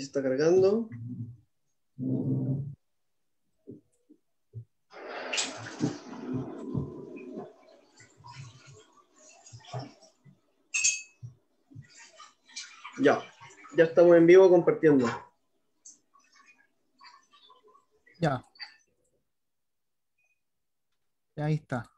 se está cargando. Ya, ya estamos en vivo compartiendo. Ya. Ahí está.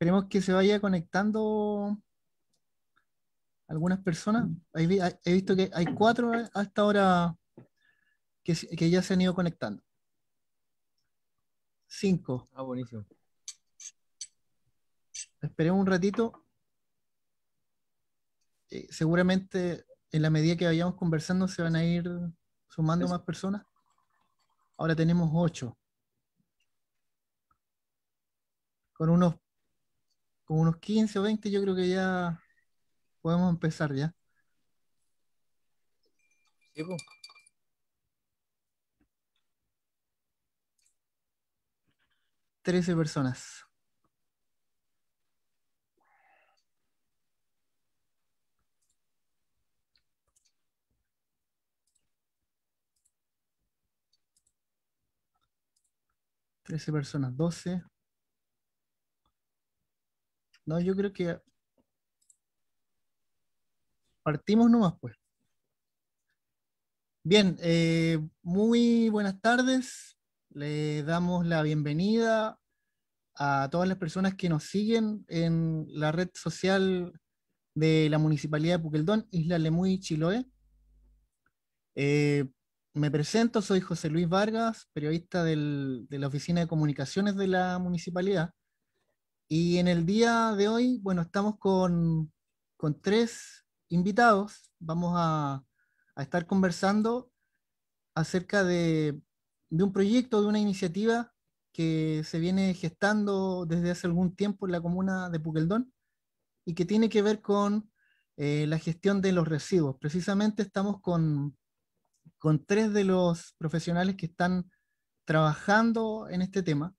Esperemos que se vaya conectando algunas personas. He visto que hay cuatro hasta ahora que, ya se han ido conectando. Cinco. Ah, buenísimo. Esperemos un ratito. Eh, seguramente en la medida que vayamos conversando se van a ir sumando más personas. Ahora tenemos ocho. Con unos como unos 15 o 20 yo creo que ya podemos empezar ya. Sí, pues. Trece personas. Trece personas, doce. No, yo creo que partimos nomás, pues. Bien, eh, muy buenas tardes. Le damos la bienvenida a todas las personas que nos siguen en la red social de la Municipalidad de Puqueldón, Isla Lemuy, Chiloé. Eh, me presento, soy José Luis Vargas, periodista de la Oficina de Comunicaciones de la Municipalidad. Y en el día de hoy, bueno, estamos con, con tres invitados. Vamos a, a estar conversando acerca de, de, un proyecto, de una iniciativa que se viene gestando desde hace algún tiempo en la comuna de Puqueldón y que tiene que ver con eh, la gestión de los residuos. Precisamente estamos con, con tres de los profesionales que están trabajando en este tema.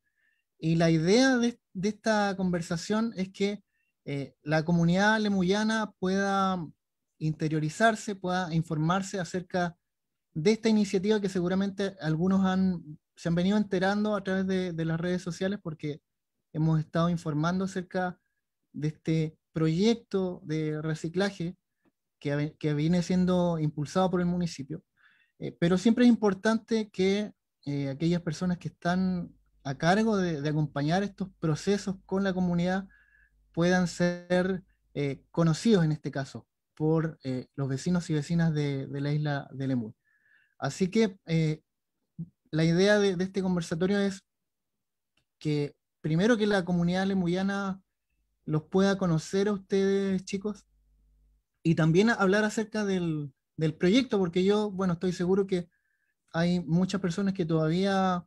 Y la idea de, de esta conversación es que eh, la comunidad lemuyana pueda interiorizarse, pueda informarse acerca de esta iniciativa que seguramente algunos han, se han venido enterando a través de, las redes sociales porque hemos estado informando acerca de este proyecto de reciclaje que, que viene siendo impulsado por el municipio. Eh, pero siempre es importante que eh, aquellas personas que están a cargo de, acompañar estos procesos con la comunidad puedan ser eh, conocidos en este caso por eh, los vecinos y vecinas de, la isla de Lemur. Así que eh, la idea de, este conversatorio es que primero que la comunidad lemuyana los pueda conocer a ustedes, chicos, y también hablar acerca del, del proyecto, porque yo, bueno, estoy seguro que hay muchas personas que todavía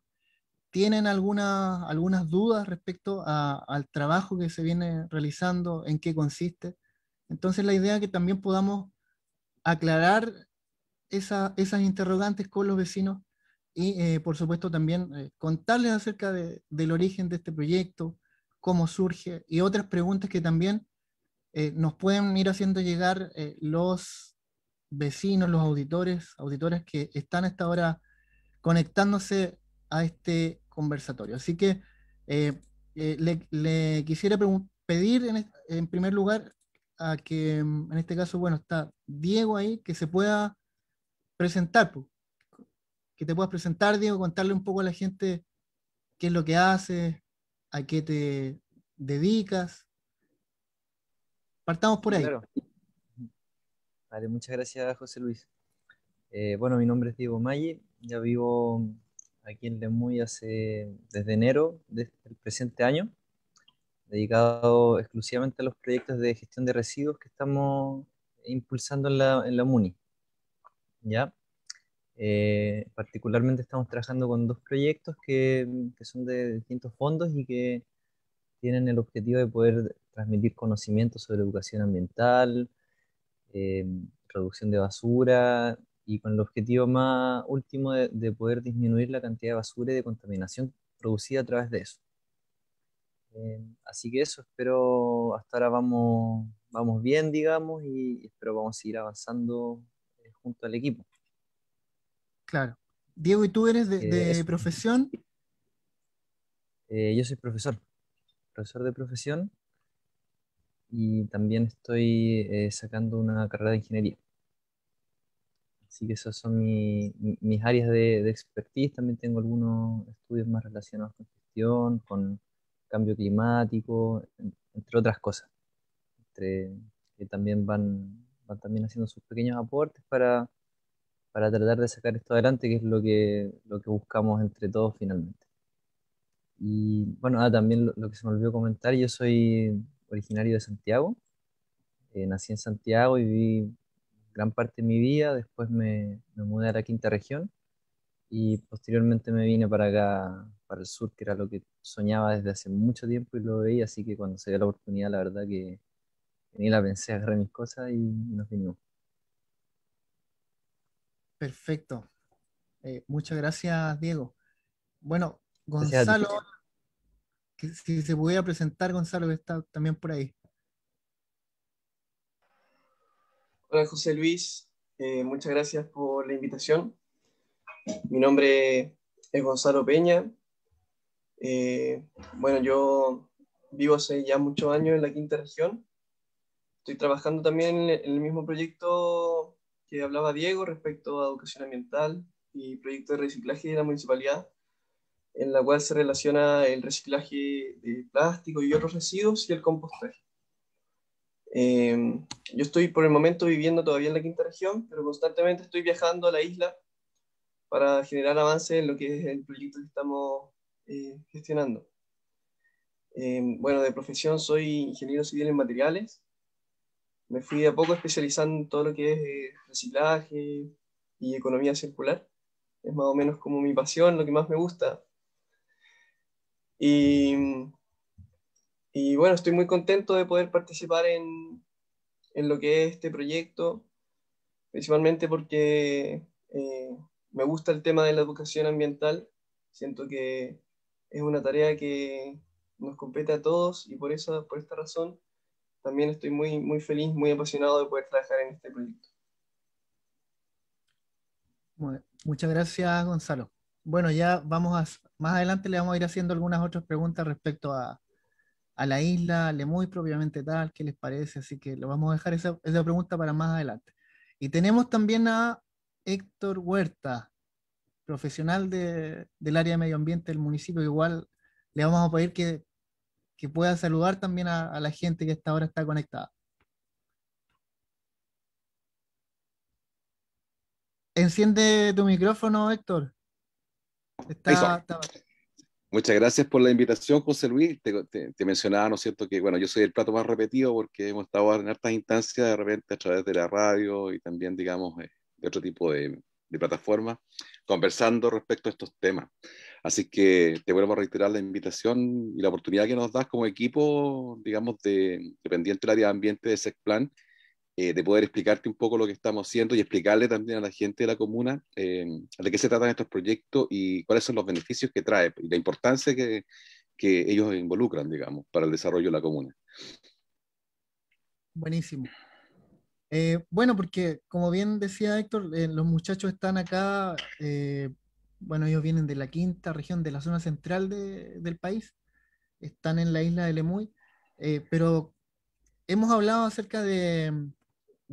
¿Tienen algunas dudas respecto al trabajo que se viene realizando, en qué consiste? Entonces la idea es que también podamos aclarar esa, esas interrogantes con los vecinos y, eh, por supuesto, también eh, contarles acerca del origen de este proyecto, cómo surge y otras preguntas que también eh, nos pueden ir haciendo llegar los vecinos, los auditores, auditoras que están a esta hora conectándose a este conversatorio. Así que eh, eh, le, quisiera pedir en, primer lugar a que, mm, en este caso, bueno, está Diego ahí, que se pueda presentar, que te puedas presentar, Diego, contarle un poco a la gente qué es lo que haces, a qué te dedicas. Partamos por ahí. Claro. Vale, muchas gracias, José Luis. Eh, bueno, mi nombre es Diego Maye, ya vivo aquí en Lemuy hace, desde enero este, del presente año, dedicado exclusivamente a los proyectos de gestión de residuos que estamos impulsando en la, en MUNI. ¿ya? Eh, particularmente estamos trabajando con dos proyectos que, son de distintos fondos y que tienen el objetivo de poder transmitir conocimientos sobre educación ambiental, eh, reducción de basura, y con el objetivo más último de, poder disminuir la cantidad de basura y de contaminación producida a través de eso. Eh, así que eso, espero, hasta ahora vamos, vamos bien, digamos, y espero vamos a seguir avanzando eh, junto al equipo. Claro. Diego, ¿y tú eres de eh, profesión? yo soy profesor, profesor de profesión y también estoy sacando una carrera de ingeniería. Así que esas son mis áreas de, expertise. También tengo algunos estudios más relacionados con gestión, con cambio climático, entre otras cosas, que también van, van también haciendo sus pequeños aportes para, para tratar de sacar esto adelante, que es lo que, lo que buscamos entre todos finalmente. Y bueno, ah, también lo, que se me olvidó comentar, yo soy originario de Santiago, eh, nací en Santiago y viví gran parte de mi vida, después me, mudé a la quinta región y posteriormente me vine para acá, para el sur, que era lo que soñaba desde hace mucho tiempo y lo veía, así que cuando se dio la oportunidad, la verdad que tenía la pensé, agarré mis cosas y nos vinimos. Perfecto. Eh, muchas gracias, Diego. Bueno, Gonzalo, si se pudiera presentar, Gonzalo, que está también por ahí. Hola José Luis, eh, muchas gracias por la invitación. Mi nombre es Gonzalo Peña. Eh, bueno, yo vivo hace ya muchos años en la quinta región. Estoy trabajando también en el mismo proyecto que hablaba Diego respecto a educación ambiental y proyecto de reciclaje de la municipalidad, en la cual se relaciona el reciclaje de plástico y otros residuos y el compostaje. Em, yo estoy por el momento viviendo todavía en la quinta región, pero constantemente estoy viajando a la isla para generar avance en lo que es el proyecto que estamos eh, gestionando. Em, bueno, de profesión soy ingeniero civil en materiales. Me fui a poco especializando en todo lo que es eh, reciclaje y economía circular. Es más o menos como mi pasión, lo que más me gusta. Y y bueno, estoy muy contento de poder participar en, lo que es este proyecto, principalmente porque eh, me gusta el tema de la educación ambiental. Siento que es una tarea que nos compete a todos y por, por esta razón también estoy muy, muy feliz, muy apasionado de poder trabajar en este proyecto. muchas gracias, Gonzalo. Bueno, ya vamos a, más adelante le vamos a ir haciendo algunas otras preguntas respecto a, a la isla le muy propiamente tal, ¿qué les parece? Así que lo vamos a dejar esa, pregunta para más adelante. Y tenemos también a Héctor Huerta, profesional del área de medio ambiente del municipio, igual le vamos a pedir que, pueda saludar también a, la gente que hasta ahora está conectada. Enciende tu micrófono, Héctor. está, Muchas gracias por la invitación, José Luis. Te, mencionaba, ¿no es cierto?, que bueno, yo soy el plato más repetido porque hemos estado en hartas instancias de repente a través de la radio y también, digamos, eh, de otro tipo de, plataformas, conversando respecto a estos temas. Así que te vuelvo a reiterar la invitación y la oportunidad que nos das como equipo, digamos, de, dependiente del área de ambiente de Sexplan. Eh, de poder explicarte un poco lo que estamos haciendo y explicarle también a la gente de la comuna eh, de qué se tratan estos proyectos y cuáles son los beneficios que trae y la importancia que, ellos involucran, digamos, para el desarrollo de la comuna. Buenísimo. Eh, bueno, porque como bien decía Héctor, los muchachos están acá, bueno, ellos vienen de la quinta región, de la zona central del país, están en la isla de Lemuy, pero hemos hablado acerca de,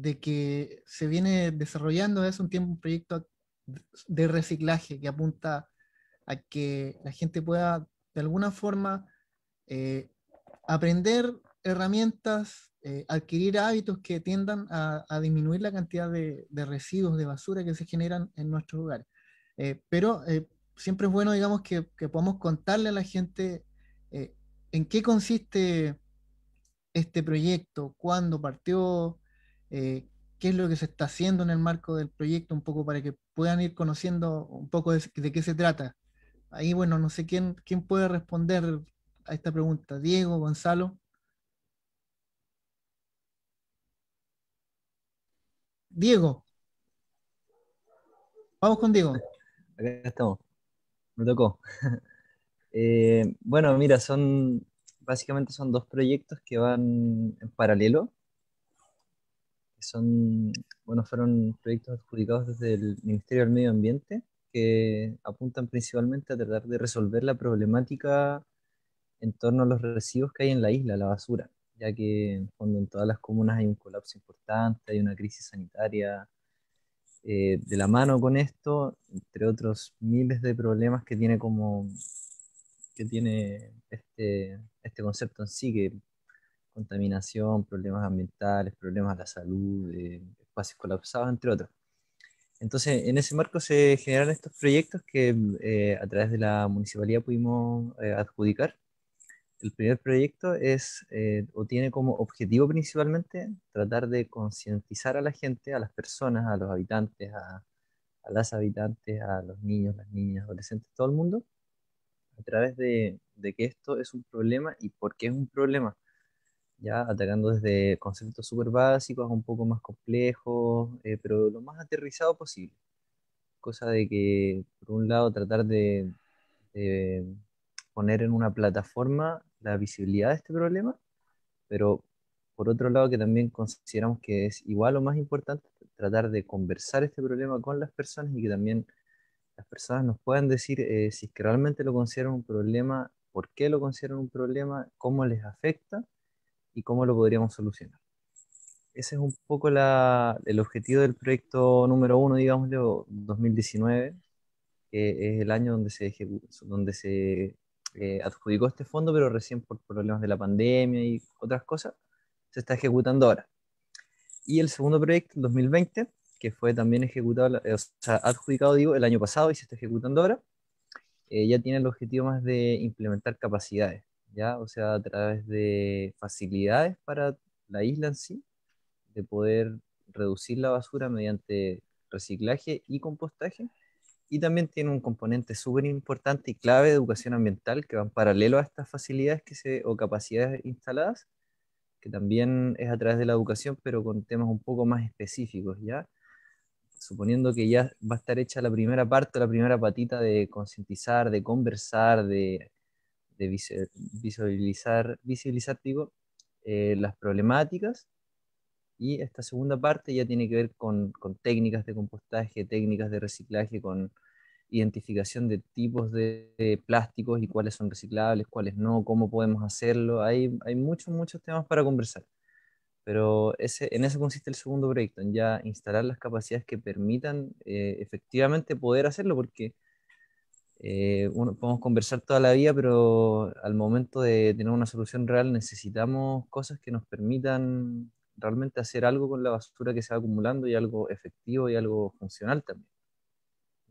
de que se viene desarrollando hace un tiempo un proyecto de reciclaje que apunta a que la gente pueda de alguna forma eh, aprender herramientas, eh, adquirir hábitos que tiendan a, disminuir la cantidad de, residuos, de basura que se generan en nuestro lugar. Eh, pero siempre es bueno, digamos, que, que, podamos contarle a la gente en qué consiste este proyecto, cuándo partió, eh, qué es lo que se está haciendo en el marco del proyecto, un poco para que puedan ir conociendo un poco de, qué se trata. Ahí, bueno, no sé quién, quién puede responder a esta pregunta, Diego, Gonzalo. Diego. Vamos con Diego. Acá estamos. Me tocó. Eh, bueno, mira, son básicamente son dos proyectos que van en paralelo son, bueno, fueron proyectos adjudicados desde el Ministerio del Medio Ambiente que apuntan principalmente a tratar de resolver la problemática en torno a los residuos que hay en la isla, la basura, ya que en en todas las comunas hay un colapso importante, hay una crisis sanitaria. Eh, de la mano con esto, entre otros miles de problemas que tiene como que tiene este, este concepto en sí, que contaminación, problemas ambientales, problemas de la salud, eh, espacios colapsados, entre otros. Entonces, en ese marco se generaron estos proyectos que eh, a través de la municipalidad pudimos eh, adjudicar. El primer proyecto es o tiene como objetivo principalmente tratar de concientizar a la gente, a las personas, a los habitantes, a, las habitantes, a los niños, las niñas, adolescentes, todo el mundo, a través de, de, que esto es un problema y por qué es un problema ya atacando desde conceptos súper básicos un poco más complejos, eh, pero lo más aterrizado posible. Cosa de que, por un lado, tratar de, poner en una plataforma la visibilidad de este problema, pero por otro lado que también consideramos que es igual o más importante tratar de conversar este problema con las personas y que también las personas nos puedan decir eh, si es que realmente lo consideran un problema, por qué lo consideran un problema, cómo les afecta y cómo lo podríamos solucionar. Ese es un poco la, el objetivo del proyecto número uno, digamos, de 2019, que es el año donde se, donde se eh, adjudicó este fondo, pero recién por problemas de la pandemia y otras cosas, se está ejecutando ahora. Y el segundo proyecto, 2020, que fue también ejecutado, o sea, adjudicado digo, el año pasado y se está ejecutando ahora, eh, ya tiene el objetivo más de implementar capacidades. O sea, a través de facilidades para la isla en sí, de poder reducir la basura mediante reciclaje y compostaje. Y también tiene un componente súper importante y clave de educación ambiental que va en paralelo a estas facilidades que se, o capacidades instaladas, que también es a través de la educación, pero con temas un poco más específicos, ¿ya? Suponiendo que ya va a estar hecha la primera parte, la primera patita de concientizar, de conversar, de de visibilizar eh, las problemáticas. Y esta segunda parte ya tiene que ver con, técnicas de compostaje, técnicas de reciclaje, con identificación de tipos de, plásticos y cuáles son reciclables, cuáles no, cómo podemos hacerlo. Hay, hay muchos, muchos temas para conversar. Pero ese, en eso consiste el segundo proyecto, en ya instalar las capacidades que permitan eh, efectivamente poder hacerlo, porque eh, uno, podemos conversar toda la vida, pero al momento de tener una solución real necesitamos cosas que nos permitan realmente hacer algo con la basura que se va acumulando y algo efectivo y algo funcional también.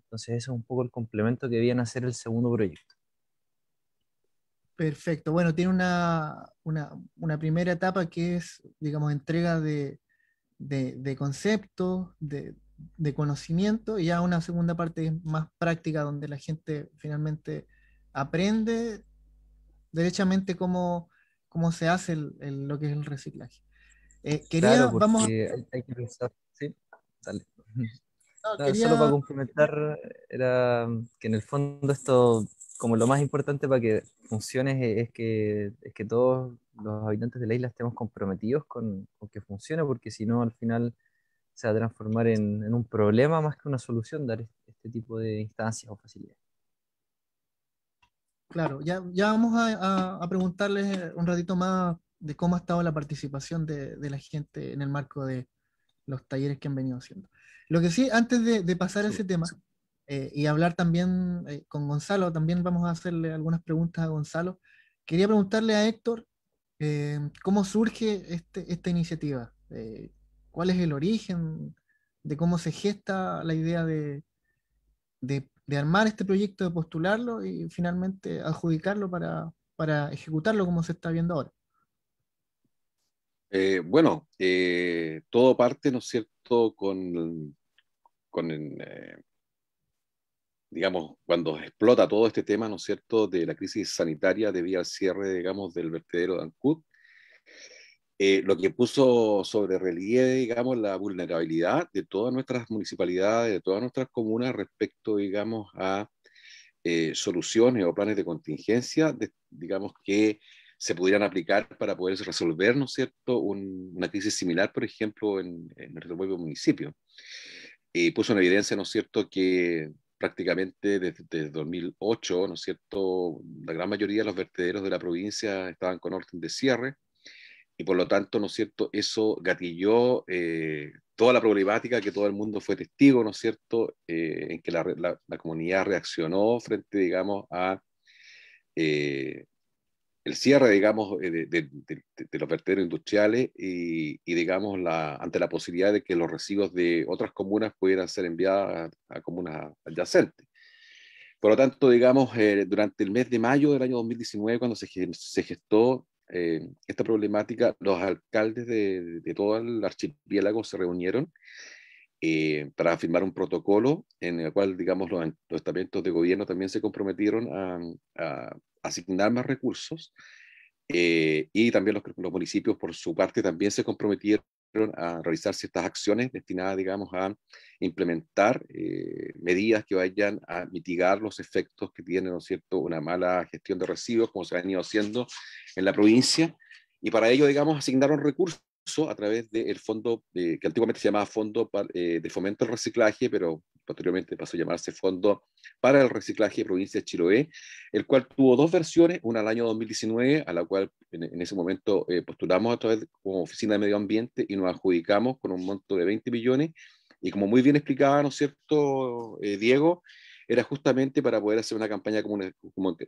Entonces ese es un poco el complemento que viene a ser el segundo proyecto. Perfecto. Bueno, tiene una, primera etapa que es, digamos, entrega de, de, de conceptos, de, de conocimiento y ya una segunda parte más práctica donde la gente finalmente aprende derechamente cómo, cómo se hace lo que es el reciclaje. Eh, quería, vamos a... hay, que pensar, sí, dale. Solo para complementar, era que en el fondo esto, como lo más importante para que funcione es, que, es que todos los habitantes de la isla estemos comprometidos con, con que funcione, porque si no, al final se a transformar en, un problema más que una solución dar este tipo de instancias o facilidades. Claro, ya, ya vamos a, a, preguntarles eh, un ratito más de cómo ha estado la participación de, la gente en el marco de los talleres que han venido haciendo. Lo que sí, antes de, pasar a ese tema eh, y hablar también eh, con Gonzalo, también vamos a hacerle algunas preguntas a Gonzalo. Quería preguntarle a Héctor cómo surge este, esta iniciativa cuál es el origen de cómo se gesta la idea de, armar este proyecto, de postularlo y finalmente adjudicarlo para, ejecutarlo como se está viendo ahora. Eh, bueno, eh, todo parte, ¿no es cierto?, con, con eh, digamos, cuando explota todo este tema, ¿no es cierto?, de la crisis sanitaria debido al cierre, digamos, del vertedero de Ancud. Eh, lo que puso sobre relieve, digamos, la vulnerabilidad de todas nuestras municipalidades, de todas nuestras comunas respecto, digamos, a eh, soluciones o planes de contingencia, digamos, que se pudieran aplicar para poder resolver, ¿no es cierto?, una crisis similar, por ejemplo, en, nuestro propio municipio. Y puso en evidencia, ¿no es cierto?, que prácticamente desde, desde, 2008, ¿no es cierto?, la gran mayoría de los vertederos de la provincia estaban con orden de cierre, y por lo tanto, ¿no es cierto?, eso gatilló eh, toda la problemática que todo el mundo fue testigo, ¿no es cierto?, eh, en que la, la, comunidad reaccionó frente, digamos, a eh, el cierre, digamos, de, los vertederos industriales y, y digamos, la, ante la posibilidad de que los residuos de otras comunas pudieran ser enviados a, comunas adyacentes. Por lo tanto, digamos, durante el mes de mayo del año 2019, cuando se, se gestó eh, esta problemática, los alcaldes de, todo el archipiélago se reunieron eh, para firmar un protocolo en el cual, digamos, los, los estamentos de gobierno también se comprometieron a, asignar más recursos eh, y también los, los, municipios por su parte también se comprometieron a realizar ciertas acciones destinadas, digamos, a implementar eh, medidas que vayan a mitigar los efectos que tiene, ¿no es cierto?, una mala gestión de residuos, como se ha venido haciendo en la provincia. Y para ello, digamos, asignaron recursos a través del fondo eh, que antiguamente se llamaba Fondo eh, de Fomento al Reciclaje, pero posteriormente pasó a llamarse Fondo para el Reciclaje de Provincia de Chiloé, el cual tuvo dos versiones, una al año 2019, a la cual en, ese momento eh, postulamos a través como Oficina de Medio Ambiente y nos adjudicamos con un monto de 20 millones. Y como muy bien explicaba, ¿no es cierto, eh, Diego? Era justamente para poder hacer una campaña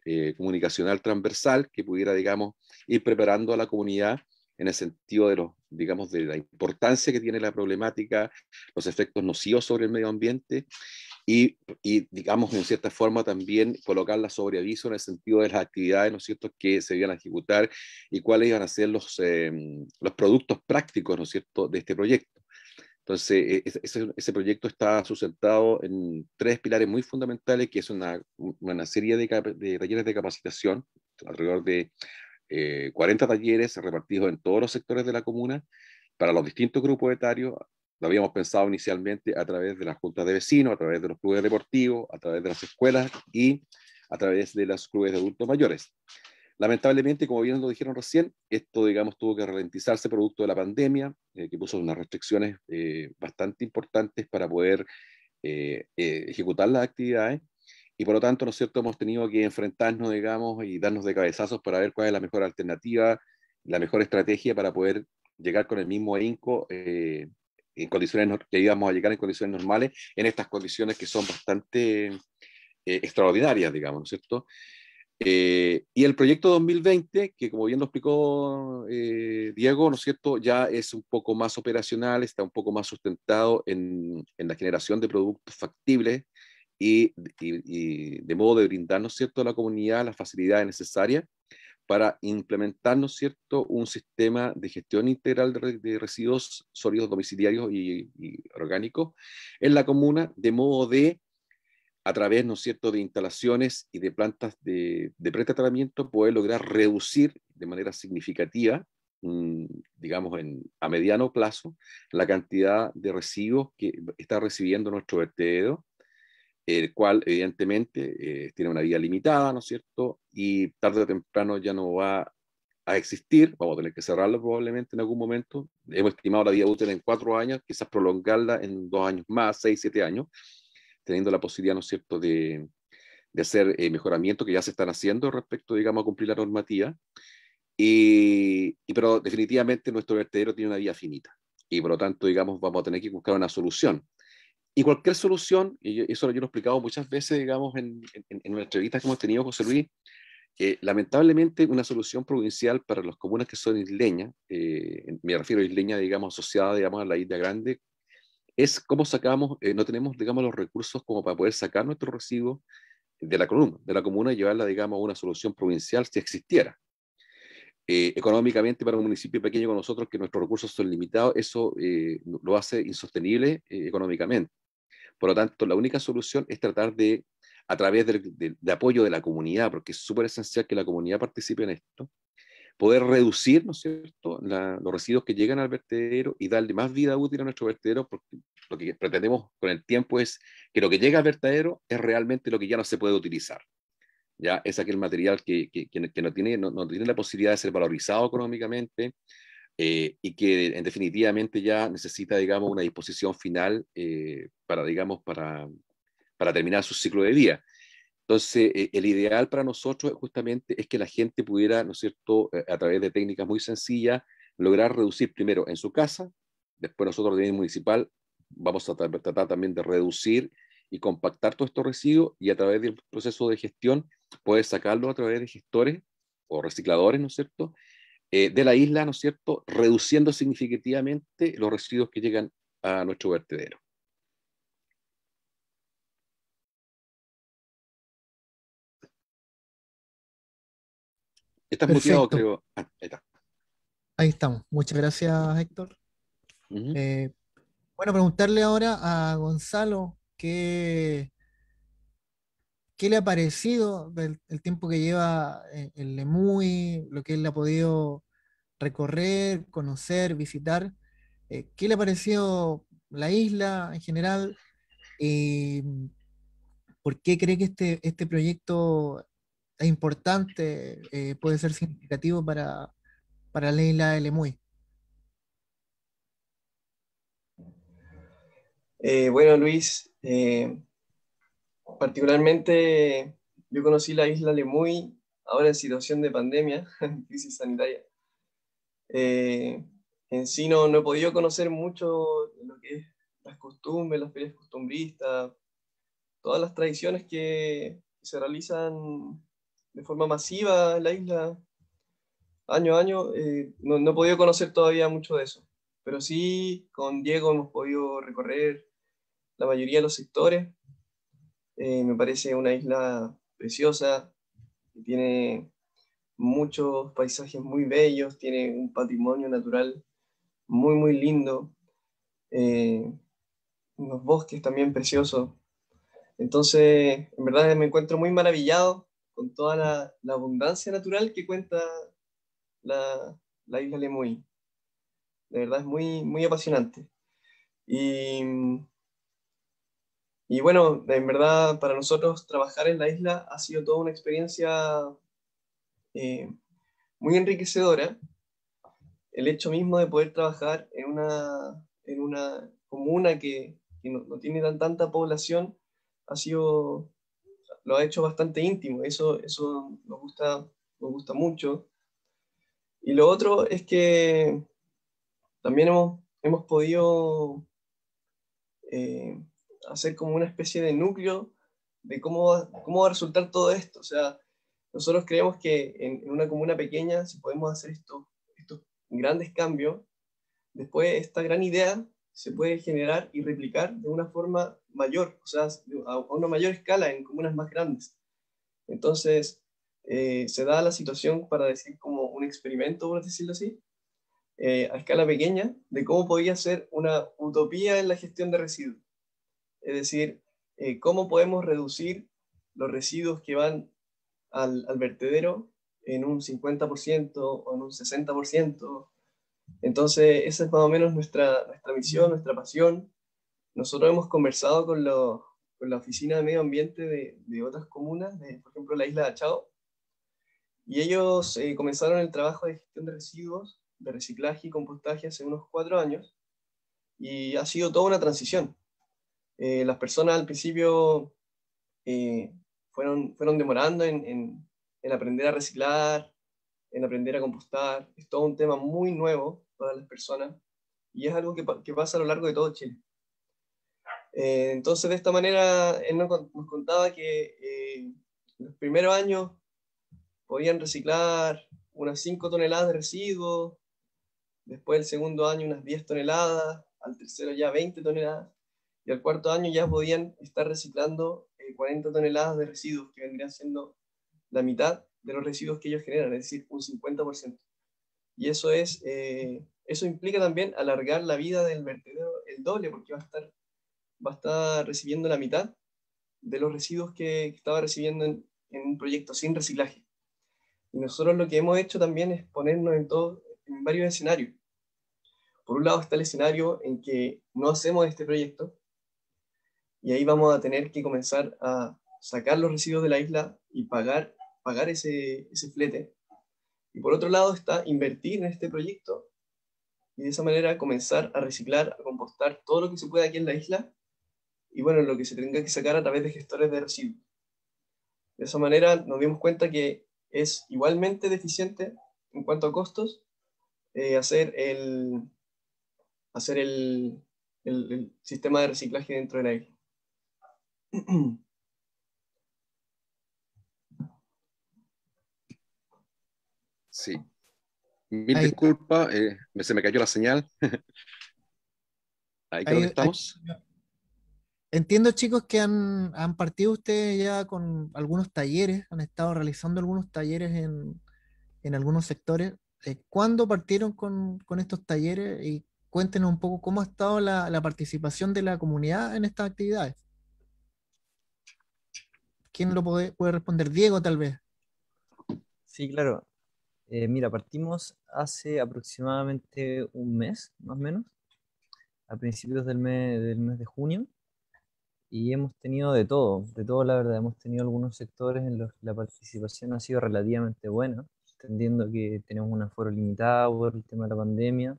eh, comunicacional transversal que pudiera, digamos, ir preparando a la comunidad en el sentido de, los, digamos, de la importancia que tiene la problemática, los efectos nocivos sobre el medio ambiente y, digamos, en cierta forma también colocarla sobre aviso en el sentido de las actividades, ¿no cierto?, que se iban a ejecutar y cuáles iban a ser los, em, los productos prácticos, ¿no es cierto?, de este proyecto. Entonces, e, ese, proyecto está sustentado en tres pilares muy fundamentales, que es una, serie de talleres de capacitación, alrededor de 40 eh, talleres repartidos en todos los sectores de la comuna para los distintos grupos etarios. Lo habíamos pensado inicialmente a través de las juntas de vecinos, a través de los clubes deportivos, a través de las escuelas y a través de los clubes de adultos mayores. Lamentablemente, como bien lo dijeron recién, esto, digamos, tuvo que ralentizarse producto de la pandemia, eh, que puso unas restricciones eh, bastante importantes para poder ejecutar las actividades y por lo tanto, ¿no es cierto?, hemos tenido que enfrentarnos, digamos, y darnos de cabezazos para ver cuál es la mejor alternativa, la mejor estrategia para poder llegar con el mismo ahínco eh, en condiciones que íbamos a llegar en condiciones normales, en estas condiciones que son bastante eh, extraordinarias, digamos, ¿no es cierto? Eh, y el proyecto 2020, que como bien lo explicó Diego, ¿no es cierto? Ya es un poco más operacional, está un poco más sustentado en, en la generación de productos factibles, y, de modo de brindarnos, ¿cierto?, a la comunidad las facilidades necesarias para implementarnos, ¿cierto?, un sistema de gestión integral de, residuos sólidos domiciliarios y, orgánicos en la comuna, de modo de, a través, ¿no es cierto?, de instalaciones y de plantas de, de pretratamiento, poder lograr reducir de manera significativa mm, digamos, en, a mediano plazo, la cantidad de residuos que está recibiendo nuestro vertedero el cual evidentemente eh, tiene una vida limitada, ¿no es cierto? Y tarde o temprano ya no va a existir, vamos a tener que cerrarlo probablemente en algún momento. Hemos estimado la vida útil en cuatro años, quizás prolongarla en dos años más, seis, siete años, teniendo la posibilidad, ¿no es cierto?, de, de hacer eh, mejoramientos que ya se están haciendo respecto, digamos, a cumplir la normativa. Y, pero definitivamente nuestro vertedero tiene una vida finita y por lo tanto, digamos, vamos a tener que buscar una solución y cualquier solución, y eso yo lo he explicado muchas veces, digamos, en, en, en entrevistas que hemos tenido, José Luis, lamentablemente una solución provincial para las comunas que son isleñas, eh, me refiero a isleñas, digamos, asociada, digamos, a la isla grande, es cómo sacamos, eh, no tenemos, digamos, los recursos como para poder sacar nuestro residuos de la columna, de la comuna y llevarla, digamos, a una solución provincial si existiera. Eh, económicamente para un municipio pequeño como nosotros, que nuestros recursos son limitados, eso lo hace insostenible económicamente. Por lo tanto, la única solución es tratar de, a través del de, apoyo de la comunidad, porque es súper esencial que la comunidad participe en esto, poder reducir, ¿no es cierto?, los residuos que llegan al vertedero y darle más vida útil a nuestro vertedero, porque lo que pretendemos con el tiempo es que lo que llega al vertedero es realmente lo que ya no se puede utilizar. Ya es aquel material que, no, tiene, no, tiene la posibilidad de ser valorizado económicamente, eh, y que en definitivamente ya necesita, digamos, una disposición final eh, para, digamos, para, terminar su ciclo de vida. Entonces, eh, el ideal para nosotros justamente es que la gente pudiera, ¿no es cierto?, a través de técnicas muy sencillas, lograr reducir primero en su casa, después nosotros de nivel municipal vamos a tratar también de reducir y compactar todos estos residuos y a través del proceso de gestión puede sacarlo a través de gestores o recicladores, ¿no es cierto? Eh, de la isla, ¿no es cierto?, reduciendo significativamente los residuos que llegan a nuestro vertedero. Estás muteado, creo. Ah, ahí, está. ahí estamos. Muchas gracias, Héctor. Eh, bueno, preguntarle ahora a Gonzalo qué, ¿qué le ha parecido el, tiempo que lleva en, eh, Lemuy, lo que él ha podido recorrer, conocer, visitar? Eh, ¿Qué le ha parecido la isla en general? Eh, ¿Por qué cree que este, este proyecto es importante, eh, puede ser significativo para, para la isla de Lemuy? bueno, Luis, particularmente yo conocí la isla Lemuy, ahora en situación de pandemia, crisis sanitaria. Eh, en sí no, he podido conocer mucho lo que es las costumbres, las ferias costumbristas, todas las tradiciones que se realizan de forma masiva en la isla año a año. Eh, no, no he podido conocer todavía mucho de eso, pero sí con Diego hemos podido recorrer la mayoría de los sectores eh, me parece una isla preciosa, tiene muchos paisajes muy bellos, tiene un patrimonio natural muy, muy lindo, eh, unos bosques también preciosos. Entonces, en verdad me encuentro muy maravillado con toda la, abundancia natural que cuenta la, la, isla Lemuy. De verdad es muy, muy apasionante. Y y bueno, en verdad para nosotros trabajar en la isla ha sido toda una experiencia eh, muy enriquecedora. El hecho mismo de poder trabajar en una, en una comuna que, no, tiene tan, tanta población ha sido, lo ha hecho bastante íntimo. Eso, eso nos, gusta, nos gusta mucho. Y lo otro es que también hemos, podido... Eh, hacer como una especie de núcleo de cómo va, cómo a resultar todo esto. O sea, nosotros creemos que en, una comuna pequeña, si podemos hacer esto, estos grandes cambios, después esta gran idea se puede generar y replicar de una forma mayor, o sea, a una mayor escala en comunas más grandes. Entonces, eh, se da la situación para decir como un experimento, por decirlo así, eh, a escala pequeña, de cómo podía ser una utopía en la gestión de residuos es decir, eh, cómo podemos reducir los residuos que van al, vertedero en un 50% o en un 60%. Entonces, esa es más o menos nuestra, nuestra misión, nuestra pasión. Nosotros hemos conversado con, la Oficina de Medio Ambiente de, otras comunas, por ejemplo, la isla de Achao, y ellos eh, comenzaron el trabajo de gestión de residuos, de reciclaje y compostaje hace unos cuatro años, y ha sido toda una transición. Eh, las personas al principio eh, fueron, fueron demorando en, aprender a reciclar, en aprender a compostar. Es todo un tema muy nuevo para las personas y es algo que, pasa a lo largo de todo Chile. Eh, entonces, de esta manera, él nos, contaba que los primeros años podían reciclar unas 5 toneladas de residuos, después del segundo año unas 10 toneladas, al tercero ya 20 toneladas, y al cuarto año ya podían estar reciclando 40 eh, toneladas de residuos, que vendría siendo la mitad de los residuos que ellos generan, es decir, un 50%. Y eso, es, eh, eso implica también alargar la vida del vertedero el doble, porque va a estar, va a estar recibiendo la mitad de los residuos que estaba recibiendo en, un proyecto sin reciclaje. Y nosotros lo que hemos hecho también es ponernos en, todo, en varios escenarios. Por un lado está el escenario en que no hacemos este proyecto, y ahí vamos a tener que comenzar a sacar los residuos de la isla y pagar, pagar ese, ese flete. Y por otro lado está invertir en este proyecto y de esa manera comenzar a reciclar, a compostar todo lo que se pueda aquí en la isla y bueno, lo que se tenga que sacar a través de gestores de residuos. De esa manera nos dimos cuenta que es igualmente deficiente en cuanto a costos eh, hacer, el, hacer el, el, el sistema de reciclaje dentro de la isla. Sí. Mil disculpas, eh, se me cayó la señal. ahí estamos. entiendo, chicos, que han, partido ustedes ya con algunos talleres, han estado realizando algunos talleres en, algunos sectores. Eh, ¿Cuándo partieron con, estos talleres? Y cuéntenos un poco cómo ha estado la, la participación de la comunidad en estas actividades. ¿Quién lo puede, puede responder? Diego, tal vez. Sí, claro. Eh, mira, partimos hace aproximadamente un mes, más o menos, a principios del mes, del mes de junio, y hemos tenido de todo, de todo la verdad. Hemos tenido algunos sectores en los que la participación ha sido relativamente buena, entendiendo que tenemos un aforo limitado por el tema de la pandemia,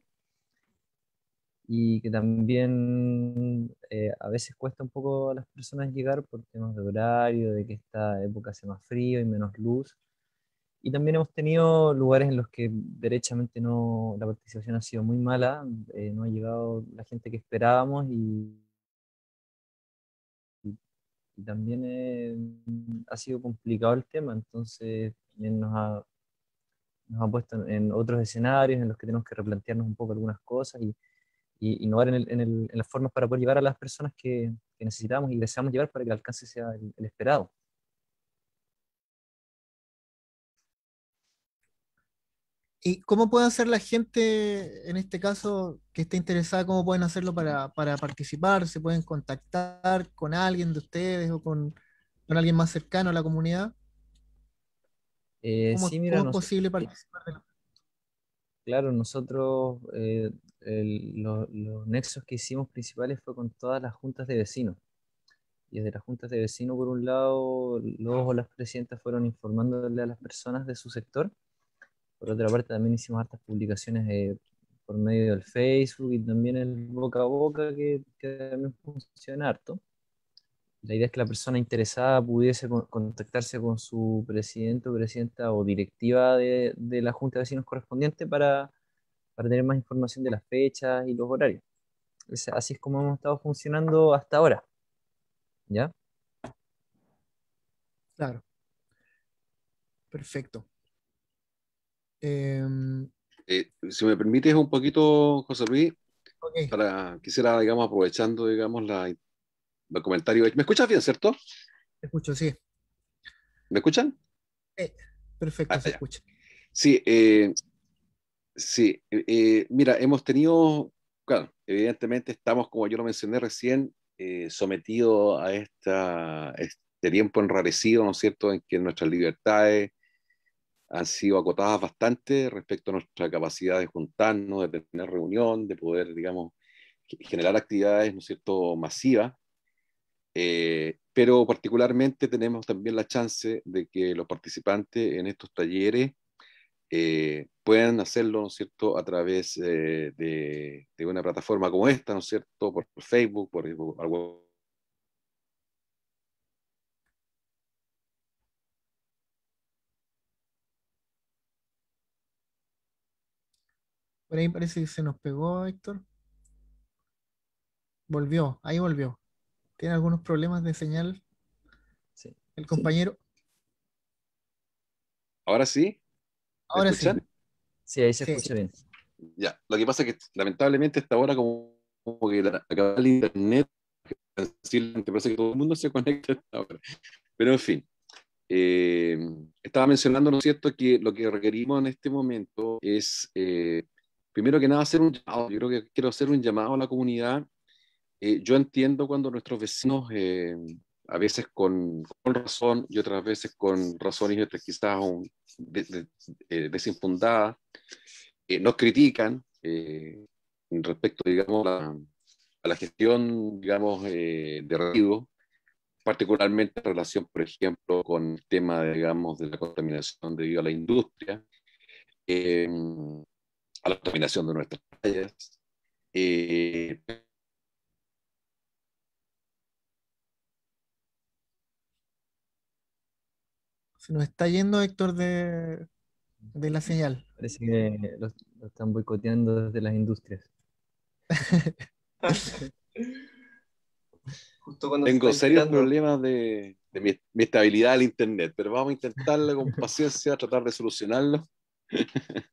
y que también eh, a veces cuesta un poco a las personas llegar por temas de horario, de que esta época sea más frío y menos luz. Y también hemos tenido lugares en los que derechamente no, la participación ha sido muy mala, eh, no ha llegado la gente que esperábamos y, también eh, ha sido complicado el tema, entonces también nos ha, puesto en otros escenarios en los que tenemos que replantearnos un poco algunas cosas y, y innovar en, las formas para poder llevar a las personas que, necesitamos y deseamos llevar para que el alcance sea el, esperado. ¿Y cómo puede hacer la gente, en este caso, que esté interesada, cómo pueden hacerlo para, participar? ¿Se pueden contactar con alguien de ustedes o con, alguien más cercano a la comunidad? Eh, ¿Cómo, es posible eh, participar de la Claro, nosotros eh, los nexos que hicimos principales fue con todas las juntas de vecinos. Y desde las juntas de vecinos, por un lado, los o las presidentas fueron informándole a las personas de su sector. Por otra parte, también hicimos hartas publicaciones eh, por medio del Facebook y también el boca a boca, que, que también funciona harto. La idea es que la persona interesada pudiese contactarse con su presidente o presidenta o directiva de, la Junta de Vecinos correspondiente para, tener más información de las fechas y los horarios. así es como hemos estado funcionando hasta ahora. ¿Ya? Claro. Perfecto. Em, eh, si me permites un poquito, José Luis, para, quisiera, digamos, aprovechando, digamos, la, comentario. ¿Me escuchas bien, cierto? Te escucho, sí. ¿Me escuchan? Eh, perfecto, ah, se escucha. Sí, eh, sí eh, mira, hemos tenido, claro, evidentemente estamos, como yo lo mencioné recién, sometidos a esta, este tiempo enrarecido, ¿no es cierto?, en que nuestras libertades han sido acotadas bastante respecto a nuestra capacidad de juntarnos, de tener reunión, de poder, digamos, generar actividades, ¿no es cierto?, masivas. Eh, pero particularmente tenemos también la chance de que los participantes en estos talleres eh, puedan hacerlo, ¿no es cierto?, a través eh, de, una plataforma como esta, ¿no es cierto?, por, por Facebook, por algo... Por ahí parece que se nos pegó, Héctor. Volvió, ahí volvió. Tiene algunos problemas de señal. Sí. El compañero. ¿Ahora sí? Ahora sí. Sí, ahí se escucha bien. Ya, lo que pasa es que lamentablemente esta ahora como, que acaba el internet, parece que todo el mundo se conecta Pero en fin, eh, estaba mencionando, ¿no es cierto?, que lo que requerimos en este momento es, eh, primero que nada, hacer un llamado. Yo creo que quiero hacer un llamado a la comunidad eh, yo entiendo cuando nuestros vecinos, eh, a veces con, razón y otras veces con razones quizás de, eh, desinfundadas, nos critican respecto, digamos, a, la gestión, digamos, de residuos, particularmente en relación, por ejemplo, con el tema, digamos, de la contaminación debido a la industria, a la contaminación de nuestras playas, Se nos está yendo, Héctor, de, la señal. Parece que lo, están boicoteando desde las industrias. Tengo serios problemas de, mi, estabilidad al internet, pero vamos a intentarlo con paciencia, tratar de solucionarlo.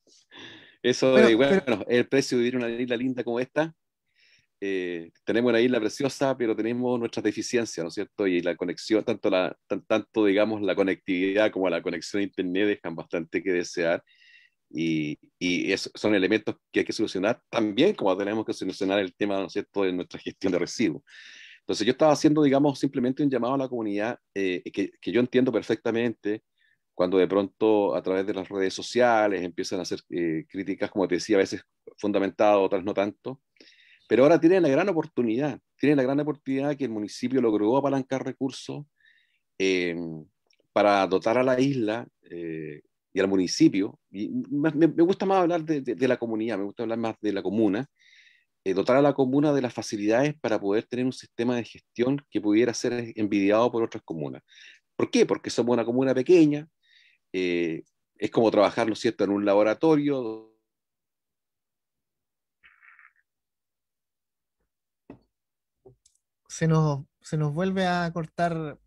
Eso es bueno, el precio de vivir en una isla linda como esta eh, tenemos una isla preciosa, pero tenemos nuestras deficiencias, ¿no es cierto? Y la conexión, tanto, la, tanto digamos, la conectividad como la conexión a Internet dejan bastante que desear. Y, y son elementos que hay que solucionar también, como tenemos que solucionar el tema, ¿no es cierto?, de nuestra gestión de residuos. Entonces, yo estaba haciendo, digamos, simplemente un llamado a la comunidad eh, que, que, yo entiendo perfectamente cuando de pronto a través de las redes sociales empiezan a hacer eh, críticas, como te decía, a veces fundamentadas, otras no tanto. Pero ahora tienen la gran oportunidad, tienen la gran oportunidad que el municipio logró apalancar recursos eh, para dotar a la isla eh, y al municipio. Y me, gusta más hablar de, la comunidad, me gusta hablar más de la comuna. Eh, dotar a la comuna de las facilidades para poder tener un sistema de gestión que pudiera ser envidiado por otras comunas. ¿Por qué? Porque somos una comuna pequeña, es como trabajar, ¿no es cierto?, en un laboratorio se nos, vuelve a cortar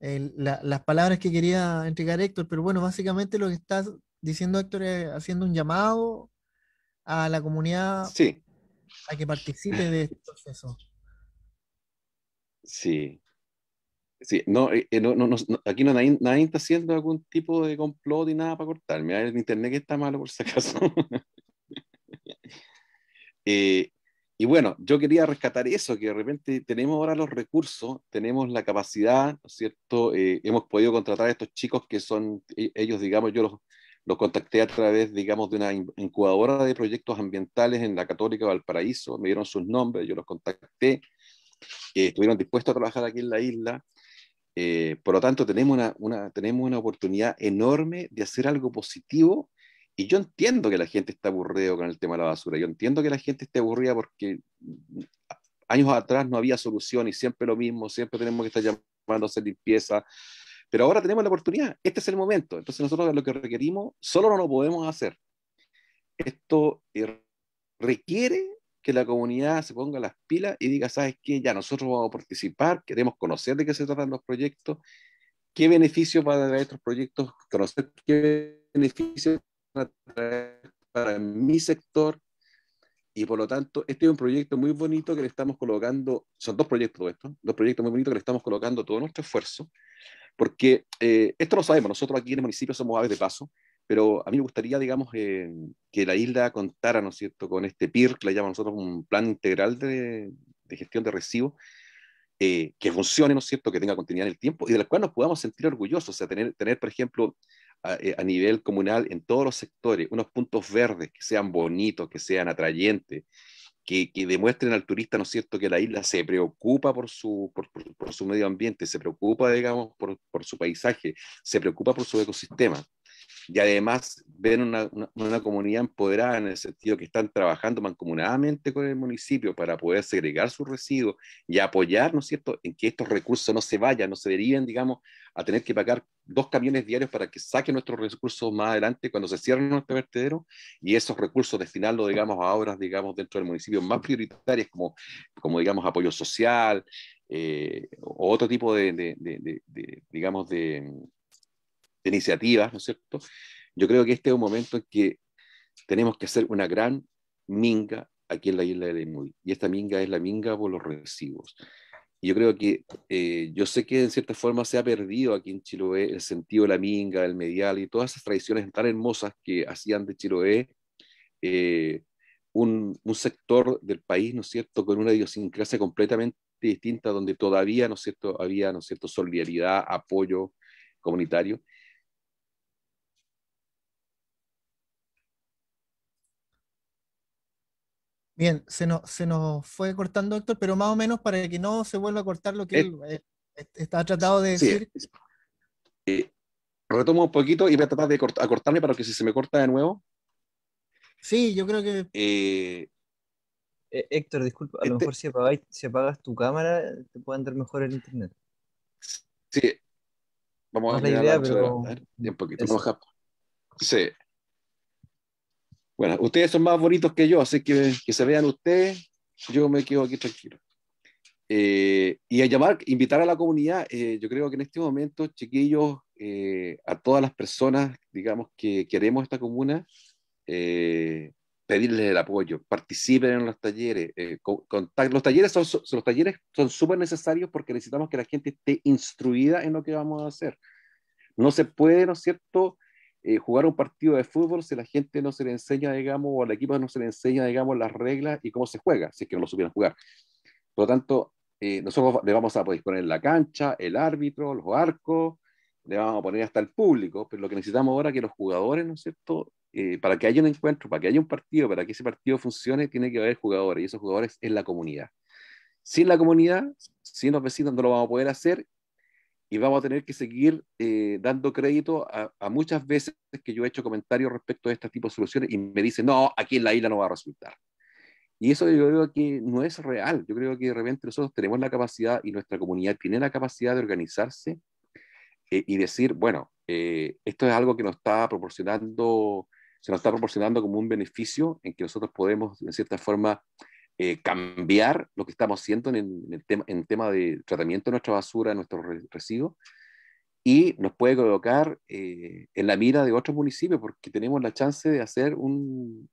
las palabras que quería entregar Héctor, pero bueno, básicamente lo que estás diciendo Héctor es haciendo un llamado a la comunidad a que participe de este proceso. Sí. Sí, eh, eh, no, aquí no nadie, nadie, está haciendo algún tipo de complot ni nada para cortarme. El internet que está malo por si acaso. eh, y bueno, yo quería rescatar eso, que de repente tenemos ahora los recursos, tenemos la capacidad, ¿no es cierto? Eh, hemos podido contratar a estos chicos que son, e, ellos, digamos, yo los, contacté a través, digamos, de una incubadora de proyectos ambientales en la Católica Valparaíso, me dieron sus nombres, yo los contacté, estuvieron dispuestos a trabajar aquí en la isla. Eh, por lo tanto, tenemos tenemos una oportunidad enorme de hacer algo positivo y yo entiendo que la gente está aburrido con el tema de la basura, yo entiendo que la gente esté aburrida porque años atrás no había solución y siempre lo mismo, siempre tenemos que estar llamando a limpieza, pero ahora tenemos la oportunidad, este es el momento, entonces nosotros lo que requerimos solo no lo podemos hacer. Esto eh, requiere que la comunidad se ponga las pilas y diga, ¿sabes qué? Ya nosotros vamos a participar, queremos conocer de qué se tratan los proyectos, qué beneficios van a dar estos proyectos, conocer qué beneficios para mi sector y por lo tanto este es un proyecto muy bonito que le estamos colocando, son dos proyectos estos, dos proyectos muy bonitos que le estamos colocando todo nuestro esfuerzo, porque eh, esto lo sabemos, nosotros aquí en el municipio somos aves de paso, pero a mí me gustaría, digamos, eh, que la isla contara, ¿no es cierto?, con este PIR, que le llamamos nosotros un plan integral de, gestión de residuos, eh, que funcione, ¿no es cierto?, que tenga continuidad en el tiempo y de la cual nos podamos sentir orgullosos, o sea, tener, tener por ejemplo, eh, a, nivel comunal en todos los sectores, unos puntos verdes que sean bonitos, que sean atrayentes, que, demuestren al turista, ¿no es cierto?, que la isla se preocupa por su, por, por, por su medio ambiente, se preocupa, digamos, por, su paisaje, se preocupa por su ecosistema y además ven una, comunidad empoderada en el sentido que están trabajando mancomunadamente con el municipio para poder segregar sus residuos y apoyar, ¿no es cierto?, en que estos recursos no se vayan, no se deriven, digamos, a tener que pagar dos camiones diarios para que saquen nuestros recursos más adelante cuando se cierren nuestro vertedero y esos recursos destinarlos, digamos, a obras, digamos, dentro del municipio más prioritarias como, como digamos, apoyo social eh, o otro tipo de digamos, de iniciativas, ¿no es cierto? Yo creo que este es un momento en que tenemos que hacer una gran minga aquí en la isla de Lemuy. Y esta minga es la minga por los residuos. yo creo que, eh, yo sé que en cierta forma se ha perdido aquí en Chiloé el sentido de la minga, el medial y todas esas tradiciones tan hermosas que hacían de Chiloé eh, un, un, sector del país, ¿no es cierto?, con una idiosincrasia completamente distinta, donde todavía, ¿no es cierto?, había, ¿no es cierto?, solidaridad, apoyo comunitario. Bien, se nos, se nos fue cortando Héctor, pero más o menos para que no se vuelva a cortar lo que eh, él, eh, estaba está tratado de decir. Eh, retomo un poquito y voy a tratar de acortarme para que si se me corta de nuevo. Sí, yo creo que... Héctor, disculpa, a lo este mejor si apagas, tu cámara te puede andar mejor el internet. Sí, vamos a, ver, un poquito. Sí. Bueno, ustedes son más bonitos que yo, así que que se vean ustedes, yo me quedo aquí tranquilo. Eh, y a llamar, invitar a la comunidad, eh, yo creo que en este momento, chiquillos, eh, a todas las personas, digamos, que queremos esta comuna, pedirles el apoyo, participen en los talleres, los talleres son, los talleres son súper necesarios porque necesitamos que la gente esté instruida en lo que vamos a hacer. No se puede, ¿no es cierto?, eh, jugar un partido de fútbol si la gente no se le enseña, digamos, o al equipo no se le enseña, digamos, las reglas y cómo se juega, si es que no lo supieran jugar. Por lo tanto, eh, nosotros le vamos a poder poner la cancha, el árbitro, los arcos, le vamos a poner hasta el público, pero lo que necesitamos ahora es que los jugadores, ¿no es cierto? Eh, para que haya un encuentro, para que haya un partido, para que ese partido funcione, tiene que haber jugadores, y esos jugadores es la comunidad. Sin la comunidad, sin los vecinos no lo vamos a poder hacer, y vamos a tener que seguir eh, dando crédito a, muchas veces que yo he hecho comentarios respecto a este tipo de soluciones y me dicen, no, aquí en la isla no va a resultar. Y eso yo creo que no es real. Yo creo que de repente nosotros tenemos la capacidad y nuestra comunidad tiene la capacidad de organizarse eh, y decir, bueno, eh, esto es algo que nos está proporcionando, se nos está proporcionando como un beneficio en que nosotros podemos, en cierta forma, eh, cambiar lo que estamos haciendo en, el tema, en tema de tratamiento de nuestra basura, de nuestros residuos, y nos puede colocar eh, en la mira de otros municipios, porque tenemos la chance de hacer un,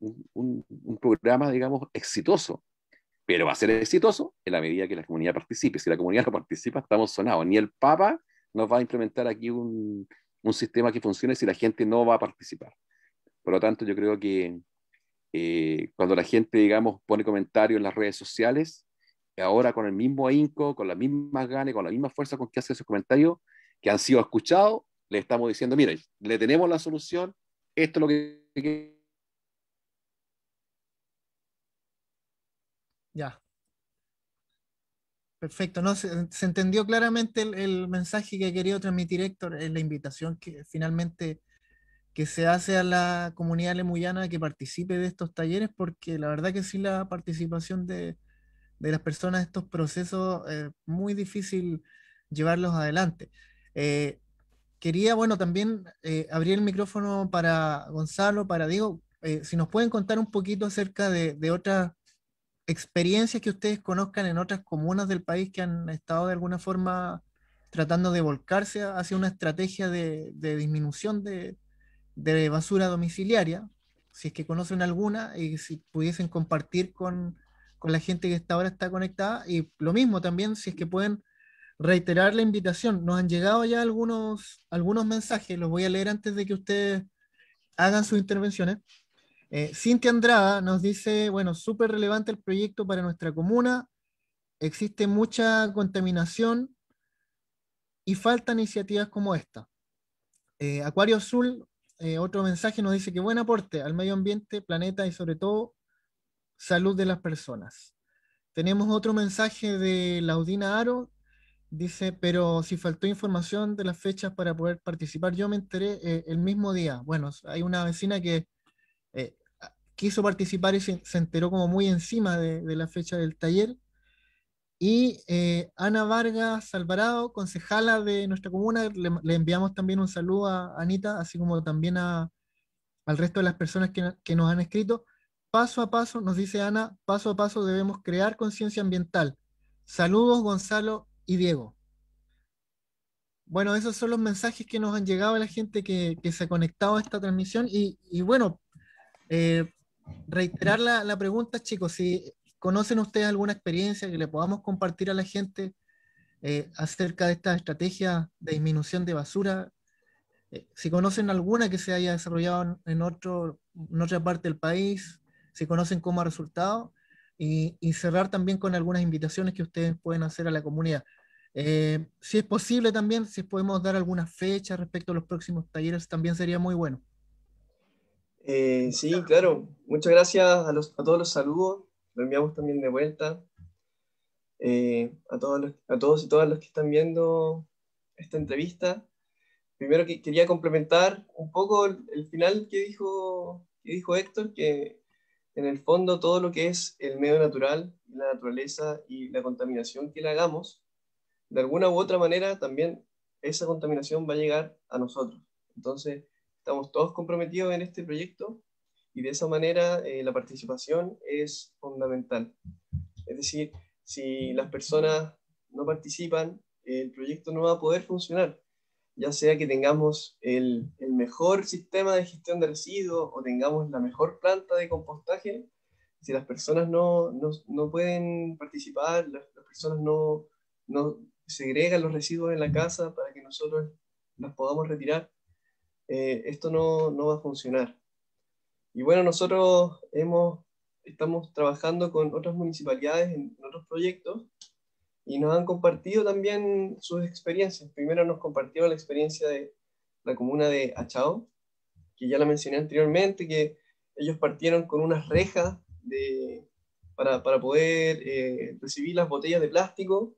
programa, digamos, exitoso. Pero va a ser exitoso en la medida que la comunidad participe. Si la comunidad no participa, estamos sonados. Ni el Papa nos va a implementar aquí un, un sistema que funcione si la gente no va a participar. Por lo tanto, yo creo que eh, cuando la gente, digamos, pone comentarios en las redes sociales, ahora con el mismo ahínco, con las mismas ganas, con la misma fuerza con que hace esos comentarios, que han sido escuchados, le estamos diciendo, mire, le tenemos la solución, esto es lo que... Ya. Perfecto, ¿no? Se, entendió claramente el, mensaje que quería transmitir Héctor, en eh, la invitación que finalmente que se hace a la comunidad lemuyana que participe de estos talleres, porque la verdad que sí la participación de, las personas estos procesos es eh, muy difícil llevarlos adelante. Eh, quería, bueno, también eh, abrir el micrófono para Gonzalo, para Diego, si nos pueden contar un poquito acerca de, otras experiencias que ustedes conozcan en otras comunas del país que han estado de alguna forma tratando de volcarse hacia una estrategia de disminución de, de basura domiciliaria, si es que conocen alguna y si pudiesen compartir con, con la gente que ahora está conectada. Y lo mismo también, si es que pueden reiterar la invitación. Nos han llegado ya algunos, algunos mensajes, los voy a leer antes de que ustedes hagan sus intervenciones. Eh, Cintia Andrada nos dice, bueno, súper relevante el proyecto para nuestra comuna, existe mucha contaminación y faltan iniciativas como esta. Eh, Acuario Azul eh, otro mensaje nos dice que buen aporte al medio ambiente, planeta y sobre todo salud de las personas. Tenemos otro mensaje de Laudina Aro, dice, pero si faltó información de las fechas para poder participar, yo me enteré eh, el mismo día. Bueno, hay una vecina que eh, quiso participar y se, enteró como muy encima de la fecha del taller y eh, Ana Vargas Alvarado, concejala de nuestra comuna, le, enviamos también un saludo a Anita, así como también a, al resto de las personas que, nos han escrito. Paso a paso, nos dice Ana, paso a paso debemos crear conciencia ambiental. Saludos Gonzalo y Diego. Bueno, esos son los mensajes que nos han llegado a la gente que, se ha conectado a esta transmisión. Y, bueno, eh, reiterar la, la, pregunta, chicos, si ¿Conocen ustedes alguna experiencia que le podamos compartir a la gente eh, acerca de esta estrategia de disminución de basura? Eh, si conocen alguna que se haya desarrollado en, otro, otra parte del país, si conocen cómo ha resultado, y, cerrar también con algunas invitaciones que ustedes pueden hacer a la comunidad. Eh, si es posible también, si podemos dar alguna fecha respecto a los próximos talleres, también sería muy bueno. sí, claro. Muchas gracias a todos los saludos lo enviamos también de vuelta. Eh, a, todos a todos y todas los que están viendo esta entrevista. Primero que quería complementar un poco el, final que dijo, que dijo Héctor, que en el fondo todo lo que es el medio natural, la naturaleza y la contaminación que le hagamos, de alguna u otra manera también esa contaminación va a llegar a nosotros. Entonces, estamos todos comprometidos en este proyecto y de esa manera eh, la participación es fundamental. Es decir, si las personas no participan, el proyecto no va a poder funcionar, ya sea que tengamos el, mejor sistema de gestión de residuos o tengamos la mejor planta de compostaje, si las personas no, pueden participar, las, personas no, no, segregan los residuos en la casa para que nosotros los podamos retirar, eh, esto no va a funcionar. Y bueno, nosotros hemos, estamos trabajando con otras municipalidades en, otros proyectos y nos han compartido también sus experiencias. Primero nos compartieron la experiencia de la comuna de Achao, que ya la mencioné anteriormente, que ellos partieron con unas rejas para, poder eh, recibir las botellas de plástico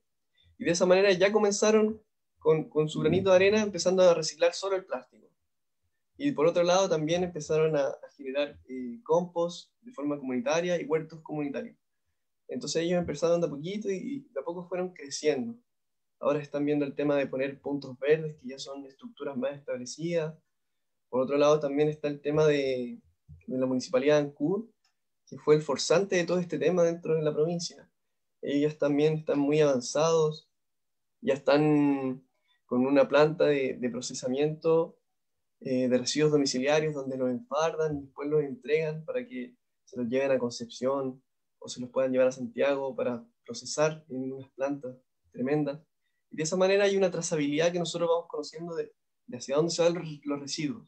y de esa manera ya comenzaron con su granito de arena empezando a reciclar solo el plástico. Y por otro lado, también empezaron a, generar eh, compost de forma comunitaria y huertos comunitarios. Entonces ellos empezaron de a poquito y, de a poco fueron creciendo. Ahora están viendo el tema de poner puntos verdes, que ya son estructuras más establecidas. Por otro lado, también está el tema de, la municipalidad de Ancud, que fue el forzante de todo este tema dentro de la provincia. Ellos también están muy avanzados, ya están con una planta de, de procesamiento eh, de residuos domiciliarios donde los enfardan, después los entregan para que se los lleven a Concepción o se los puedan llevar a Santiago para procesar en unas plantas tremendas. Y de esa manera hay una trazabilidad que nosotros vamos conociendo de, hacia dónde se van los, residuos.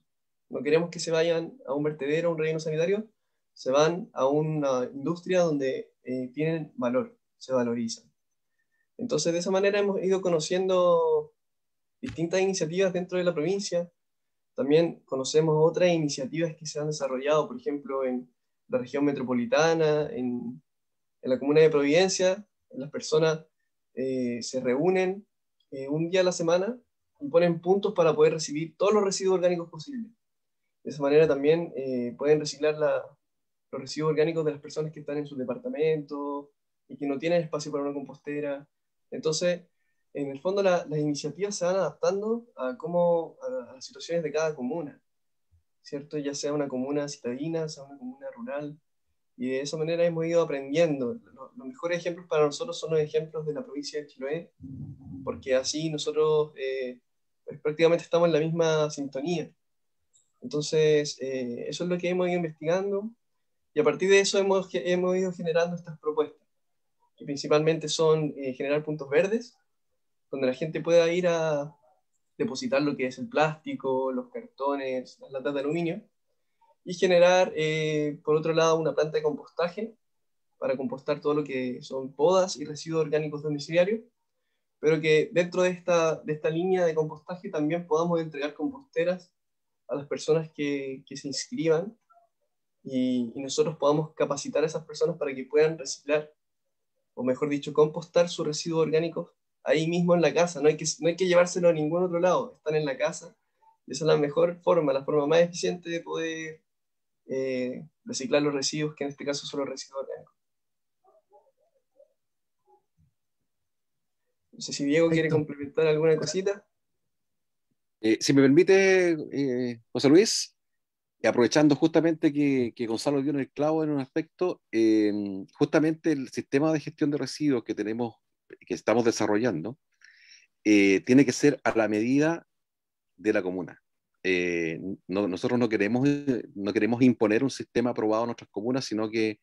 No queremos que se vayan a un vertedero, a un relleno sanitario, se van a una industria donde eh, tienen valor, se valorizan. Entonces, de esa manera hemos ido conociendo distintas iniciativas dentro de la provincia, también conocemos otras iniciativas que se han desarrollado, por ejemplo, en la región metropolitana, en, la comuna de Providencia, las personas eh, se reúnen eh, un día a la semana y ponen puntos para poder recibir todos los residuos orgánicos posibles. De esa manera también eh, pueden reciclar los residuos orgánicos de las personas que están en su departamento y que no tienen espacio para una compostera. Entonces, en el fondo las iniciativas se van adaptando a, cómo, a, las situaciones de cada comuna, ¿cierto? Ya sea una comuna citadina, sea una comuna rural, y de esa manera hemos ido aprendiendo. Los, mejores ejemplos para nosotros son los ejemplos de la provincia de Chiloé, porque así nosotros eh, pues, prácticamente estamos en la misma sintonía. Entonces, eh, eso es lo que hemos ido investigando, y a partir de eso hemos, hemos ido generando estas propuestas, que principalmente son eh, generar puntos verdes, donde la gente pueda ir a depositar lo que es el plástico, los cartones, las latas de aluminio, y generar, eh, por otro lado, una planta de compostaje para compostar todo lo que son podas y residuos orgánicos domiciliarios, pero que dentro de esta, esta línea de compostaje también podamos entregar composteras a las personas que, se inscriban y, y, nosotros podamos capacitar a esas personas para que puedan reciclar, o mejor dicho, compostar sus residuos orgánicos ahí mismo en la casa, no hay, que, no hay que llevárselo a ningún otro lado, están en la casa. esa es la mejor forma, la forma más eficiente de poder eh, reciclar los residuos, que en este caso son los residuos orgánicos. No sé si Diego quiere complementar alguna cosita. Eh, si me permite, eh, José Luis, aprovechando justamente que, Gonzalo dio en el clavo en un aspecto, justamente el sistema de gestión de residuos que tenemos que estamos desarrollando eh, tiene que ser a la medida de la comuna. Eh, nosotros no queremos, no queremos imponer un sistema aprobado a nuestras comunas, sino que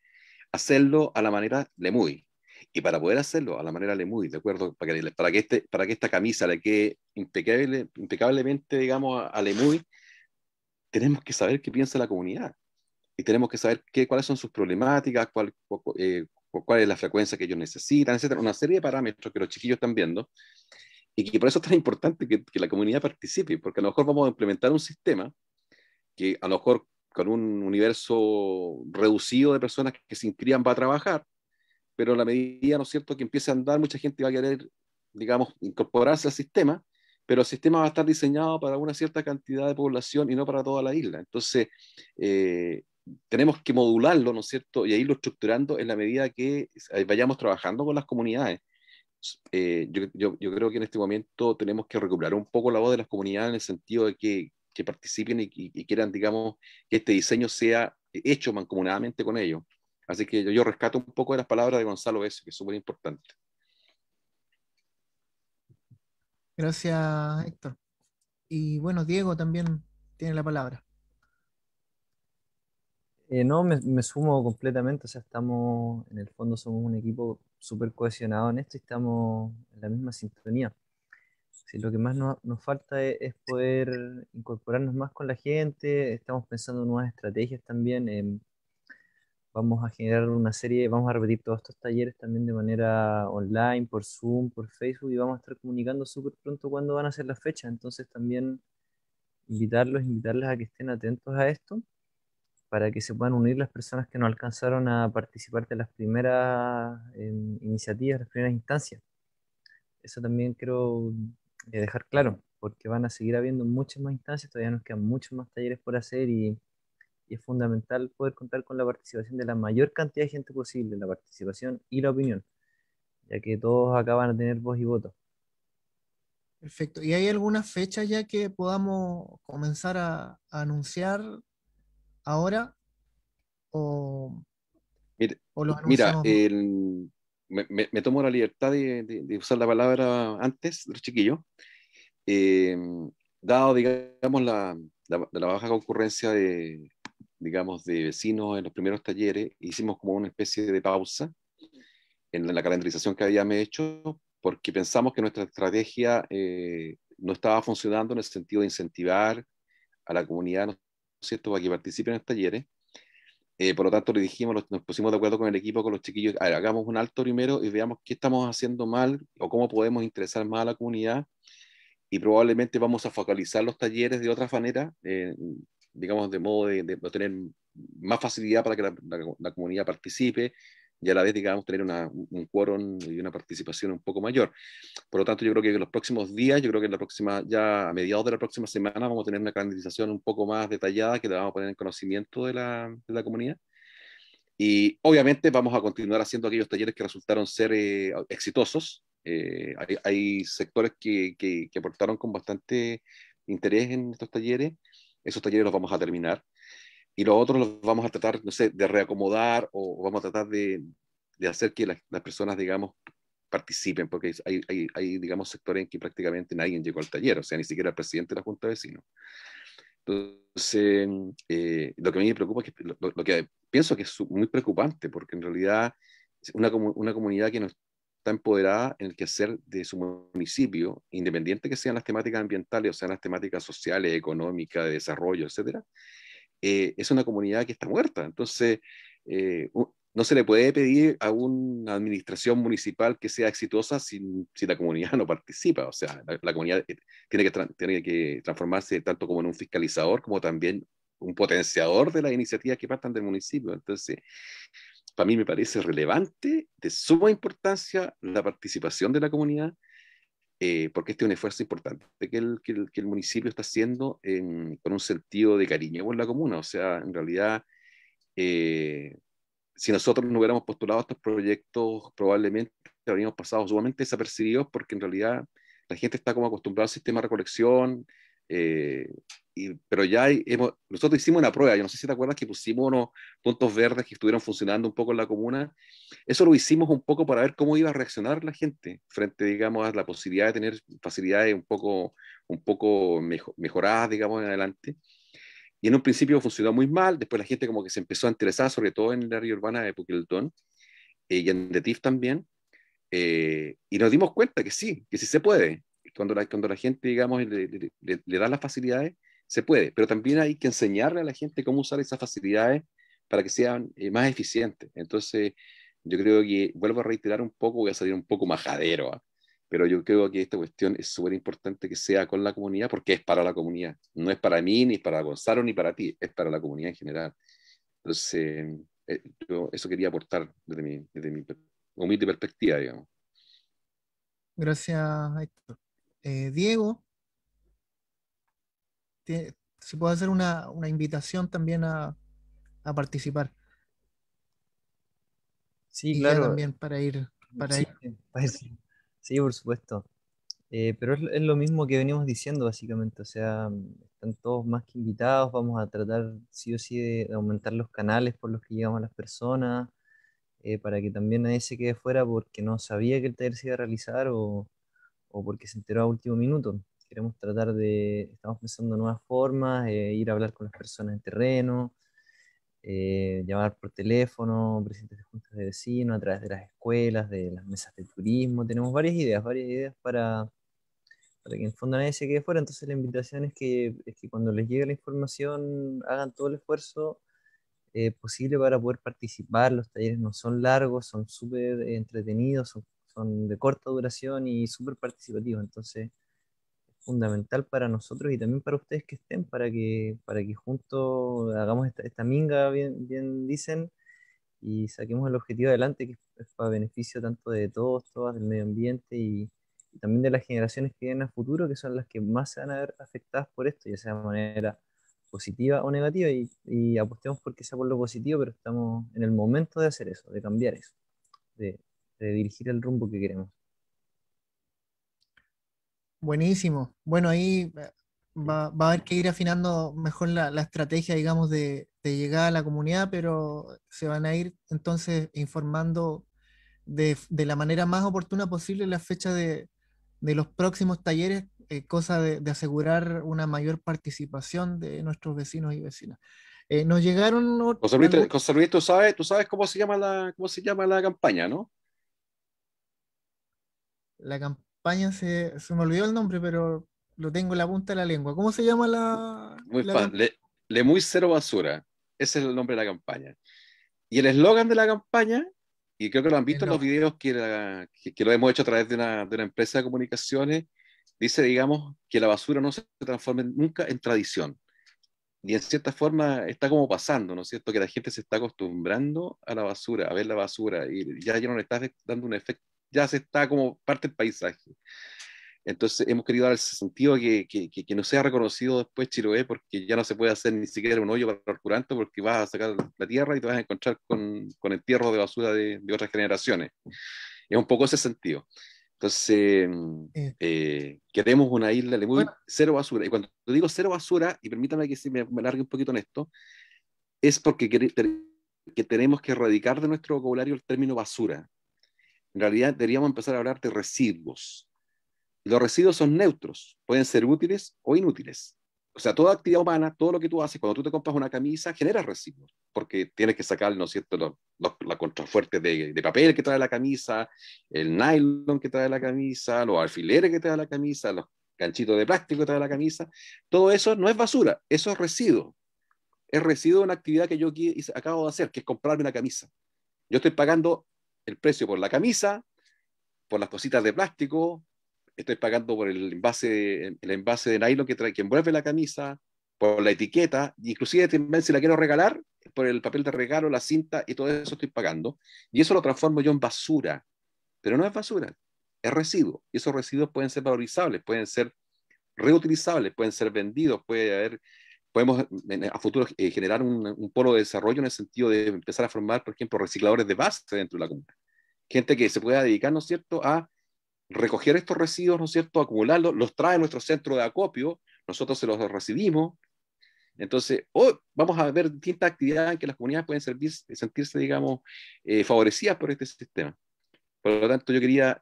hacerlo a la manera Lemuy. Y para poder hacerlo a la manera Lemuy, ¿de acuerdo? Para que, para que, este, para que esta camisa le quede impecable, impecablemente, digamos, a, Lemuy, tenemos que saber qué piensa la comunidad y tenemos que saber qué, cuáles son sus problemáticas, cuál, eh, cuál es la frecuencia que ellos necesitan, etcétera, una serie de parámetros que los chiquillos están viendo y que por eso es tan importante que, la comunidad participe, porque a lo mejor vamos a implementar un sistema que a lo mejor con un universo reducido de personas que se inscriban va a trabajar, pero a la medida, ¿no es cierto?, que empiece a andar, mucha gente va a querer, digamos, incorporarse al sistema, pero el sistema va a estar diseñado para una cierta cantidad de población y no para toda la isla. Entonces, eh, tenemos que modularlo, ¿no es cierto? Y ahí lo estructurando en la medida que vayamos trabajando con las comunidades. Eh, yo, yo, creo que en este momento tenemos que recuperar un poco la voz de las comunidades en el sentido de que, que participen y, quieran, digamos, que este diseño sea hecho mancomunadamente con ellos. Así que yo, yo rescato un poco de las palabras de Gonzalo eso, que es súper importante. Gracias, Héctor. Y bueno, Diego también tiene la palabra. Eh, no, me, sumo completamente, o sea, estamos, en el fondo somos un equipo súper cohesionado en esto y estamos en la misma sintonía. lo que más nos falta e, es, poder incorporarnos más con la gente, estamos pensando nuevas estrategias también, vamos a generar una serie, vamos a repetir todos estos talleres también de manera online, por Zoom, por Facebook y vamos a estar comunicando súper pronto cuándo van a ser las fechas, entonces también invitarlos, invitarles a que estén atentos a esto para que se puedan unir las personas que no alcanzaron a participar de las primeras em, iniciativas, las primeras instancias. Eso también quiero eh, dejar claro, porque van a seguir habiendo muchas más instancias, todavía nos quedan muchos más talleres por hacer y, es fundamental poder contar con la participación de la mayor cantidad de gente posible, la participación y la opinión, ya que todos acá van a tener voz y voto. Perfecto. ¿Y hay alguna fecha ya que podamos comenzar a anunciar ahora o, mira, me, me, tomo la libertad de, usar la palabra antes los chiquillos. Em, dado, digamos, la, baja concurrencia de, digamos, de vecinos en los primeros talleres, hicimos como una especie de pausa en la calendarización que habíamos hecho, porque pensamos que nuestra estrategia eh, no estaba funcionando en el sentido de incentivar a la comunidad, ¿cierto? Para que participen en los talleres. Eh, por lo tanto, le dijimos, nos pusimos de acuerdo con el equipo, con los chiquillos, hagamos un alto primero y veamos qué estamos haciendo mal o cómo podemos interesar más a la comunidad. Y probablemente vamos a focalizar los talleres de otra manera, eh, digamos, de modo de, tener más facilidad para que la comunidad participe, y a la vez, digamos, tener un quórum y una participación un poco mayor. Por lo tanto, yo creo que en los próximos días, yo creo que en la próxima, ya a mediados de la próxima semana, vamos a tener una calendarización un poco más detallada que le vamos a poner en conocimiento de la, de la comunidad. Y obviamente vamos a continuar haciendo aquellos talleres que resultaron ser eh, exitosos. Eh, hay, sectores que, que, que aportaron con bastante interés en estos talleres. Esos talleres los vamos a terminar y los otros los vamos a tratar, no sé, de reacomodar o vamos a tratar de, de hacer que las, personas, digamos, participen, porque hay, digamos, sectores en que prácticamente nadie llegó al taller, o sea, ni siquiera el presidente de la Junta de Vecinos. Entonces, eh, lo que a mí me preocupa es lo, que pienso que es muy preocupante, porque en realidad una, una comunidad que no está empoderada en el quehacer de su municipio, independiente que sean las temáticas ambientales o sean las temáticas sociales, económicas, de desarrollo, etcétera, eh, es una comunidad que está muerta. Entonces, eh, no se le puede pedir a una administración municipal que sea exitosa si, la comunidad no participa. O sea, la, comunidad eh, tiene que, tiene que transformarse tanto como en un fiscalizador como también un potenciador de las iniciativas que partan del municipio. Entonces, para mí me parece relevante, de suma importancia, la participación de la comunidad eh, porque este es un esfuerzo importante que el, que el, municipio está haciendo con un sentido de cariño con la comuna. O sea, en realidad, eh, si nosotros no hubiéramos postulado estos proyectos, probablemente habríamos pasado sumamente desapercibidos porque en realidad la gente está como acostumbrada al sistema de recolección, eh, pero ya nosotros hicimos una prueba, yo no sé si te acuerdas que pusimos unos puntos verdes que estuvieron funcionando un poco en la comuna. Eso lo hicimos un poco para ver cómo iba a reaccionar la gente frente, digamos, a la posibilidad de tener facilidades un poco, un poco mejoradas, digamos, en adelante. Y en un principio funcionó muy mal, después la gente como que se empezó a interesar, sobre todo en la área urbana de Puquilton eh, y en Detif también. Eh, y nos dimos cuenta que sí, que sí se puede, cuando la, gente, digamos, le, da las facilidades, se puede, pero también hay que enseñarle a la gente cómo usar esas facilidades para que sean eh, más eficientes. Entonces, yo creo que, vuelvo a reiterar un poco, voy a salir un poco majadero, ¿ah? pero yo creo que esta cuestión es súper importante que sea con la comunidad, porque es para la comunidad, no es para mí, ni para Gonzalo, ni para ti, es para la comunidad en general. Entonces, eh, yo eso quería aportar desde mi, desde mi humilde perspectiva, digamos. Gracias, Héctor. Eh, Diego, si puedo hacer una, invitación también a, participar. Sí, claro. También para ir. Para sí, ir. Pues sí, por supuesto. Eh, pero es, lo mismo que venimos diciendo, básicamente. O sea, están todos más que invitados. Vamos a tratar, sí o sí, de aumentar los canales por los que llegamos a las personas, eh, para que también nadie se quede fuera porque no sabía que el taller se iba a realizar o, o porque se enteró a último minuto. Queremos tratar de, estamos pensando nuevas formas, eh, ir a hablar con las personas en terreno, eh, llamar por teléfono, presidentes de juntas de vecinos, a través de las escuelas, de las mesas de turismo. Tenemos varias ideas, varias ideas para, para que en fondo nadie se quede fuera. Entonces la invitación es que, es que cuando les llegue la información hagan todo el esfuerzo eh, posible para poder participar. Los talleres no son largos, son súper entretenidos, son son de corta duración y súper participativos. Entonces, es fundamental para nosotros y también para ustedes que estén, para que, para que juntos hagamos esta, minga, bien, bien dicen, y saquemos el objetivo adelante, que es para beneficio tanto de todos, todas, del medio ambiente y, también de las generaciones que vienen a futuro, que son las que más se van a ver afectadas por esto, ya sea de manera positiva o negativa, y, y apostemos porque sea por lo positivo, pero estamos en el momento de hacer eso, de cambiar eso, de, de dirigir el rumbo que queremos. Buenísimo. Bueno, ahí eh, va, a haber que ir afinando mejor la, estrategia, digamos, de, de a la comunidad, pero se van a ir entonces informando de, la manera más oportuna posible la fecha de, de los próximos talleres, eh, cosa de, asegurar una mayor participación de nuestros vecinos y vecinas. Eh, nos llegaron... José Luis, tú sabes, tú sabes cómo se llama la, cómo se llama la campaña, ¿no? la campaña se, se me olvidó el nombre, pero lo tengo en la punta de la lengua. ¿Cómo se llama la? Muy Le, muy cero basura. Ese es el nombre de la campaña. Y el eslogan de la campaña, y creo que lo han visto en los videos que, lo hemos hecho a través de una, de una empresa de comunicaciones, dice, digamos, que la basura no se transforme nunca en tradición. Y en cierta forma está como pasando, ¿no es cierto? Que la gente se está acostumbrando a la basura, a ver la basura, y ya, ya no le estás dando un efecto ya se está como parte del paisaje. Entonces hemos querido dar ese sentido que, que, que, no sea reconocido después Chiloé, porque ya no se puede hacer ni siquiera un hoyo para el curanto, porque vas a sacar la tierra y te vas a encontrar con, con entierros de basura de, de, otras generaciones. Es un poco ese sentido. Entonces, eh, queremos una isla le cero basura. Y cuando digo cero basura, y permítame que si me, me largue un poquito en esto, es porque que tenemos que erradicar de nuestro vocabulario el término basura en realidad deberíamos empezar a hablar de residuos. Los residuos son neutros, pueden ser útiles o inútiles. O sea, toda actividad humana, todo lo que tú haces, cuando tú te compras una camisa, genera residuos, porque tienes que sacar, ¿no es cierto?, los, la contrafuerte de, papel que trae la camisa, el nylon que trae la camisa, los alfileres que trae la camisa, los ganchitos de plástico que trae la camisa. Todo eso no es basura, eso es residuo. Es residuo de una actividad que yo acabo de hacer, que es comprarme una camisa. Yo estoy pagando el precio por la camisa, por las cositas de plástico, estoy pagando por el envase, el envase de nylon que, trae, que envuelve la camisa, por la etiqueta, inclusive también si la quiero regalar, por el papel de regalo, la cinta y todo eso estoy pagando. Y eso lo transformo yo en basura, pero no es basura, es residuo. Y esos residuos pueden ser valorizables, pueden ser reutilizables, pueden ser vendidos, puede haber podemos a futuro eh, generar un, polo de desarrollo en el sentido de empezar a formar, por ejemplo, recicladores de base dentro de la comunidad. Gente que se pueda dedicar, ¿no es cierto?, a recoger estos residuos, ¿no es cierto?, acumularlos, los trae a nuestro centro de acopio, nosotros se los recibimos. Entonces, hoy vamos a ver distintas actividades en que las comunidades pueden servir, sentirse, digamos, eh, favorecidas por este sistema. Por lo tanto, yo quería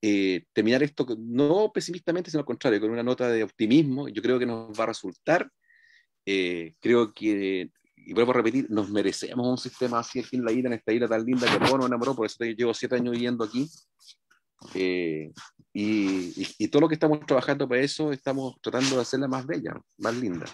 eh, terminar esto no pesimistamente, sino al contrario, con una nota de optimismo. Yo creo que nos va a resultar eh, creo que, y vuelvo a repetir, nos merecemos un sistema así aquí en la isla, en esta isla tan linda que todo nos enamoró, por eso llevo siete años viviendo aquí. Eh, y, todo lo que estamos trabajando para eso, estamos tratando de hacerla más bella, más linda.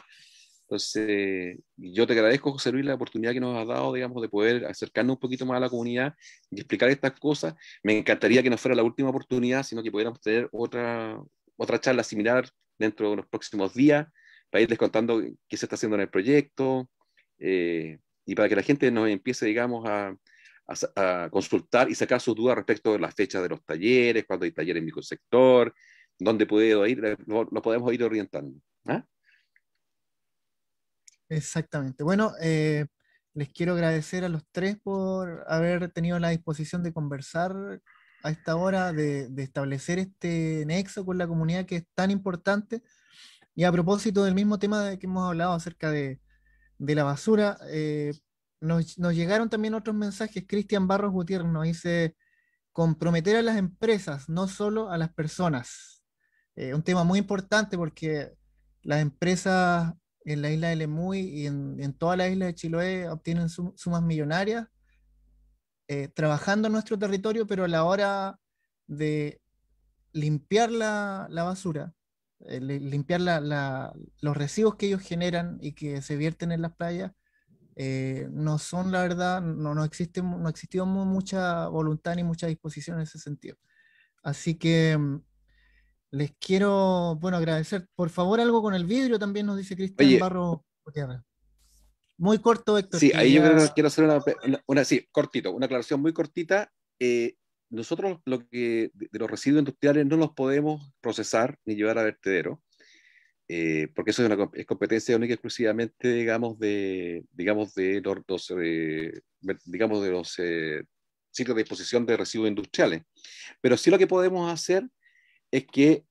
Entonces, yo te agradezco, José Luis, la oportunidad que nos has dado, digamos, de poder acercarnos un poquito más a la comunidad y explicar estas cosas. Me encantaría que no fuera la última oportunidad, sino que pudiéramos tener otra, otra charla similar dentro de los próximos días para irles contando qué se está haciendo en el proyecto eh, y para que la gente nos empiece, digamos, a, a, consultar y sacar sus dudas respecto de las fechas de los talleres, cuándo hay talleres en mi sector, dónde puedo ir, lo, eh, podemos ir orientando. ¿ah? Exactamente. Bueno, eh, les quiero agradecer a los tres por haber tenido la disposición de conversar a esta hora, de, de establecer este nexo con la comunidad que es tan importante y a propósito del mismo tema de que hemos hablado acerca de, la basura, eh, nos, llegaron también otros mensajes. Cristian Barros Gutiérrez nos dice, comprometer a las empresas, no solo a las personas. Eh, un tema muy importante porque las empresas en la isla de Lemuy y en, toda la isla de Chiloé obtienen sumas millonarias eh, trabajando en nuestro territorio, pero a la hora de limpiar la basura, eh, limpiar los residuos que ellos generan y que se vierten en las playas, eh, no son, la verdad, no, no, existe, no existió mucha voluntad ni mucha disposición en ese sentido. Así que mm, les quiero, bueno, agradecer. Por favor, algo con el vidrio también nos dice Cristian Barro Muy corto, Héctor. Sí, ahí yo creo quiero hacer una, una, una, sí, cortito, una aclaración muy cortita. Eh, nosotros lo que de los residuos industriales no los podemos procesar ni llevar a vertedero, eh, porque eso es una competencia única y exclusivamente, digamos, de, digamos, de los, eh, digamos, de los eh, sitios de disposición de residuos industriales. Pero sí lo que podemos hacer es que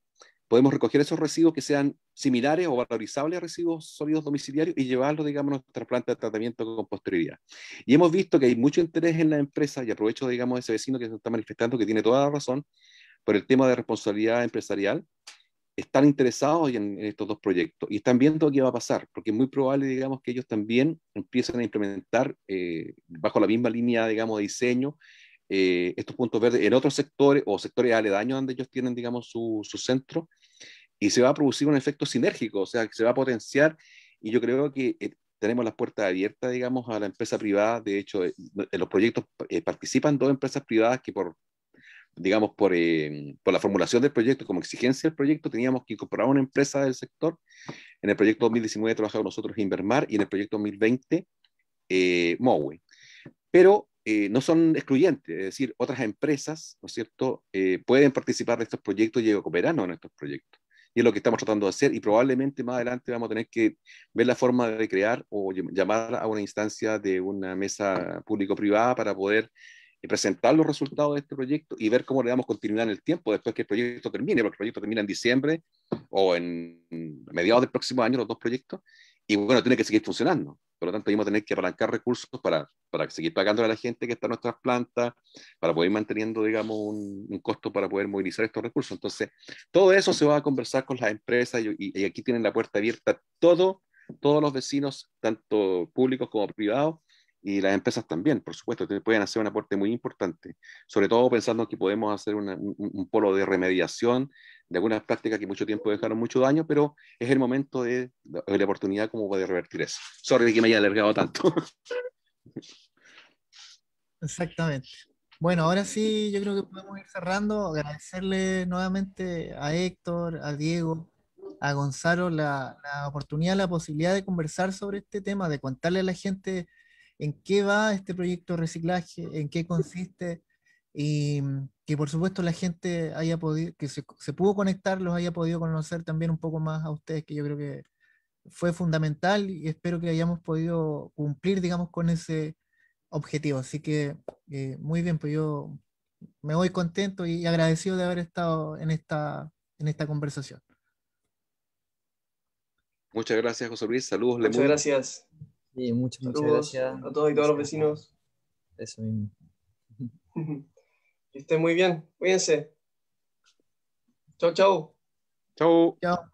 podemos recoger esos residuos que sean similares o valorizables a residuos sólidos domiciliarios y llevarlos, digamos, a nuestra planta de tratamiento con posterioridad. Y hemos visto que hay mucho interés en la empresa, y aprovecho, digamos, ese vecino que se está manifestando, que tiene toda la razón, por el tema de responsabilidad empresarial, están interesados en, estos dos proyectos y están viendo qué va a pasar, porque es muy probable, digamos, que ellos también empiecen a implementar eh, bajo la misma línea, digamos, de diseño, eh, estos puntos verdes en otros sectores o sectores aledaños donde ellos tienen, digamos, su, su centro y se va a producir un efecto sinérgico, o sea, que se va a potenciar y yo creo que eh, tenemos las puertas abiertas, digamos, a la empresa privada. De hecho, eh, en los proyectos eh, participan dos empresas privadas que por, digamos, por, la formulación del proyecto, como exigencia del proyecto, teníamos que incorporar una empresa del sector. En el proyecto 2019 trabajamos nosotros Invermar y en el proyecto 2020 Mowe. Pero no son excluyentes, es decir, otras empresas, ¿no es cierto?, pueden participar de estos proyectos y cooperarnos en estos proyectos y es lo que estamos tratando de hacer y probablemente más adelante vamos a tener que ver la forma de crear o llamar a una instancia de una mesa público-privada para poder presentar los resultados de este proyecto y ver cómo le damos continuidad en el tiempo después que el proyecto termine, porque el proyecto termina en diciembre o en mediados del próximo año, los dos proyectos, y bueno, tiene que seguir funcionando. Por lo tanto, vamos a tener que apalancar recursos para, seguir pagando a la gente que está en nuestras plantas, para poder ir manteniendo, digamos, un, costo para poder movilizar estos recursos. Entonces, todo eso se va a conversar con las empresas y, aquí tienen la puerta abierta todos los vecinos, tanto públicos como privados, y las empresas también, por supuesto, pueden hacer un aporte muy importante, sobre todo pensando que podemos hacer un, polo de remediación de algunas prácticas que mucho tiempo dejaron mucho daño, pero es el momento de, la oportunidad como de revertir eso. Sorry que me haya alargado tanto. Exactamente. Bueno, ahora sí, yo creo que podemos ir cerrando. Agradecerle nuevamente a Héctor, a Diego, a Gonzalo la, la oportunidad, la posibilidad de conversar sobre este tema, de contarle a la gente en qué va este proyecto de reciclaje, en qué consiste y que por supuesto la gente haya podido, que se, pudo conectar, los haya podido conocer también un poco más a ustedes, que yo creo que fue fundamental y espero que hayamos podido cumplir, digamos, con ese objetivo. Así que eh, muy bien, pues yo me voy contento y agradecido de haber estado en esta, en esta conversación. Muchas gracias, José Luis. Saludos, Muchas gracias muchas, gracias. A todos y todos los vecinos. Eso mismo. que estén muy bien. Cuídense. Chau, chau. Chau. Chao.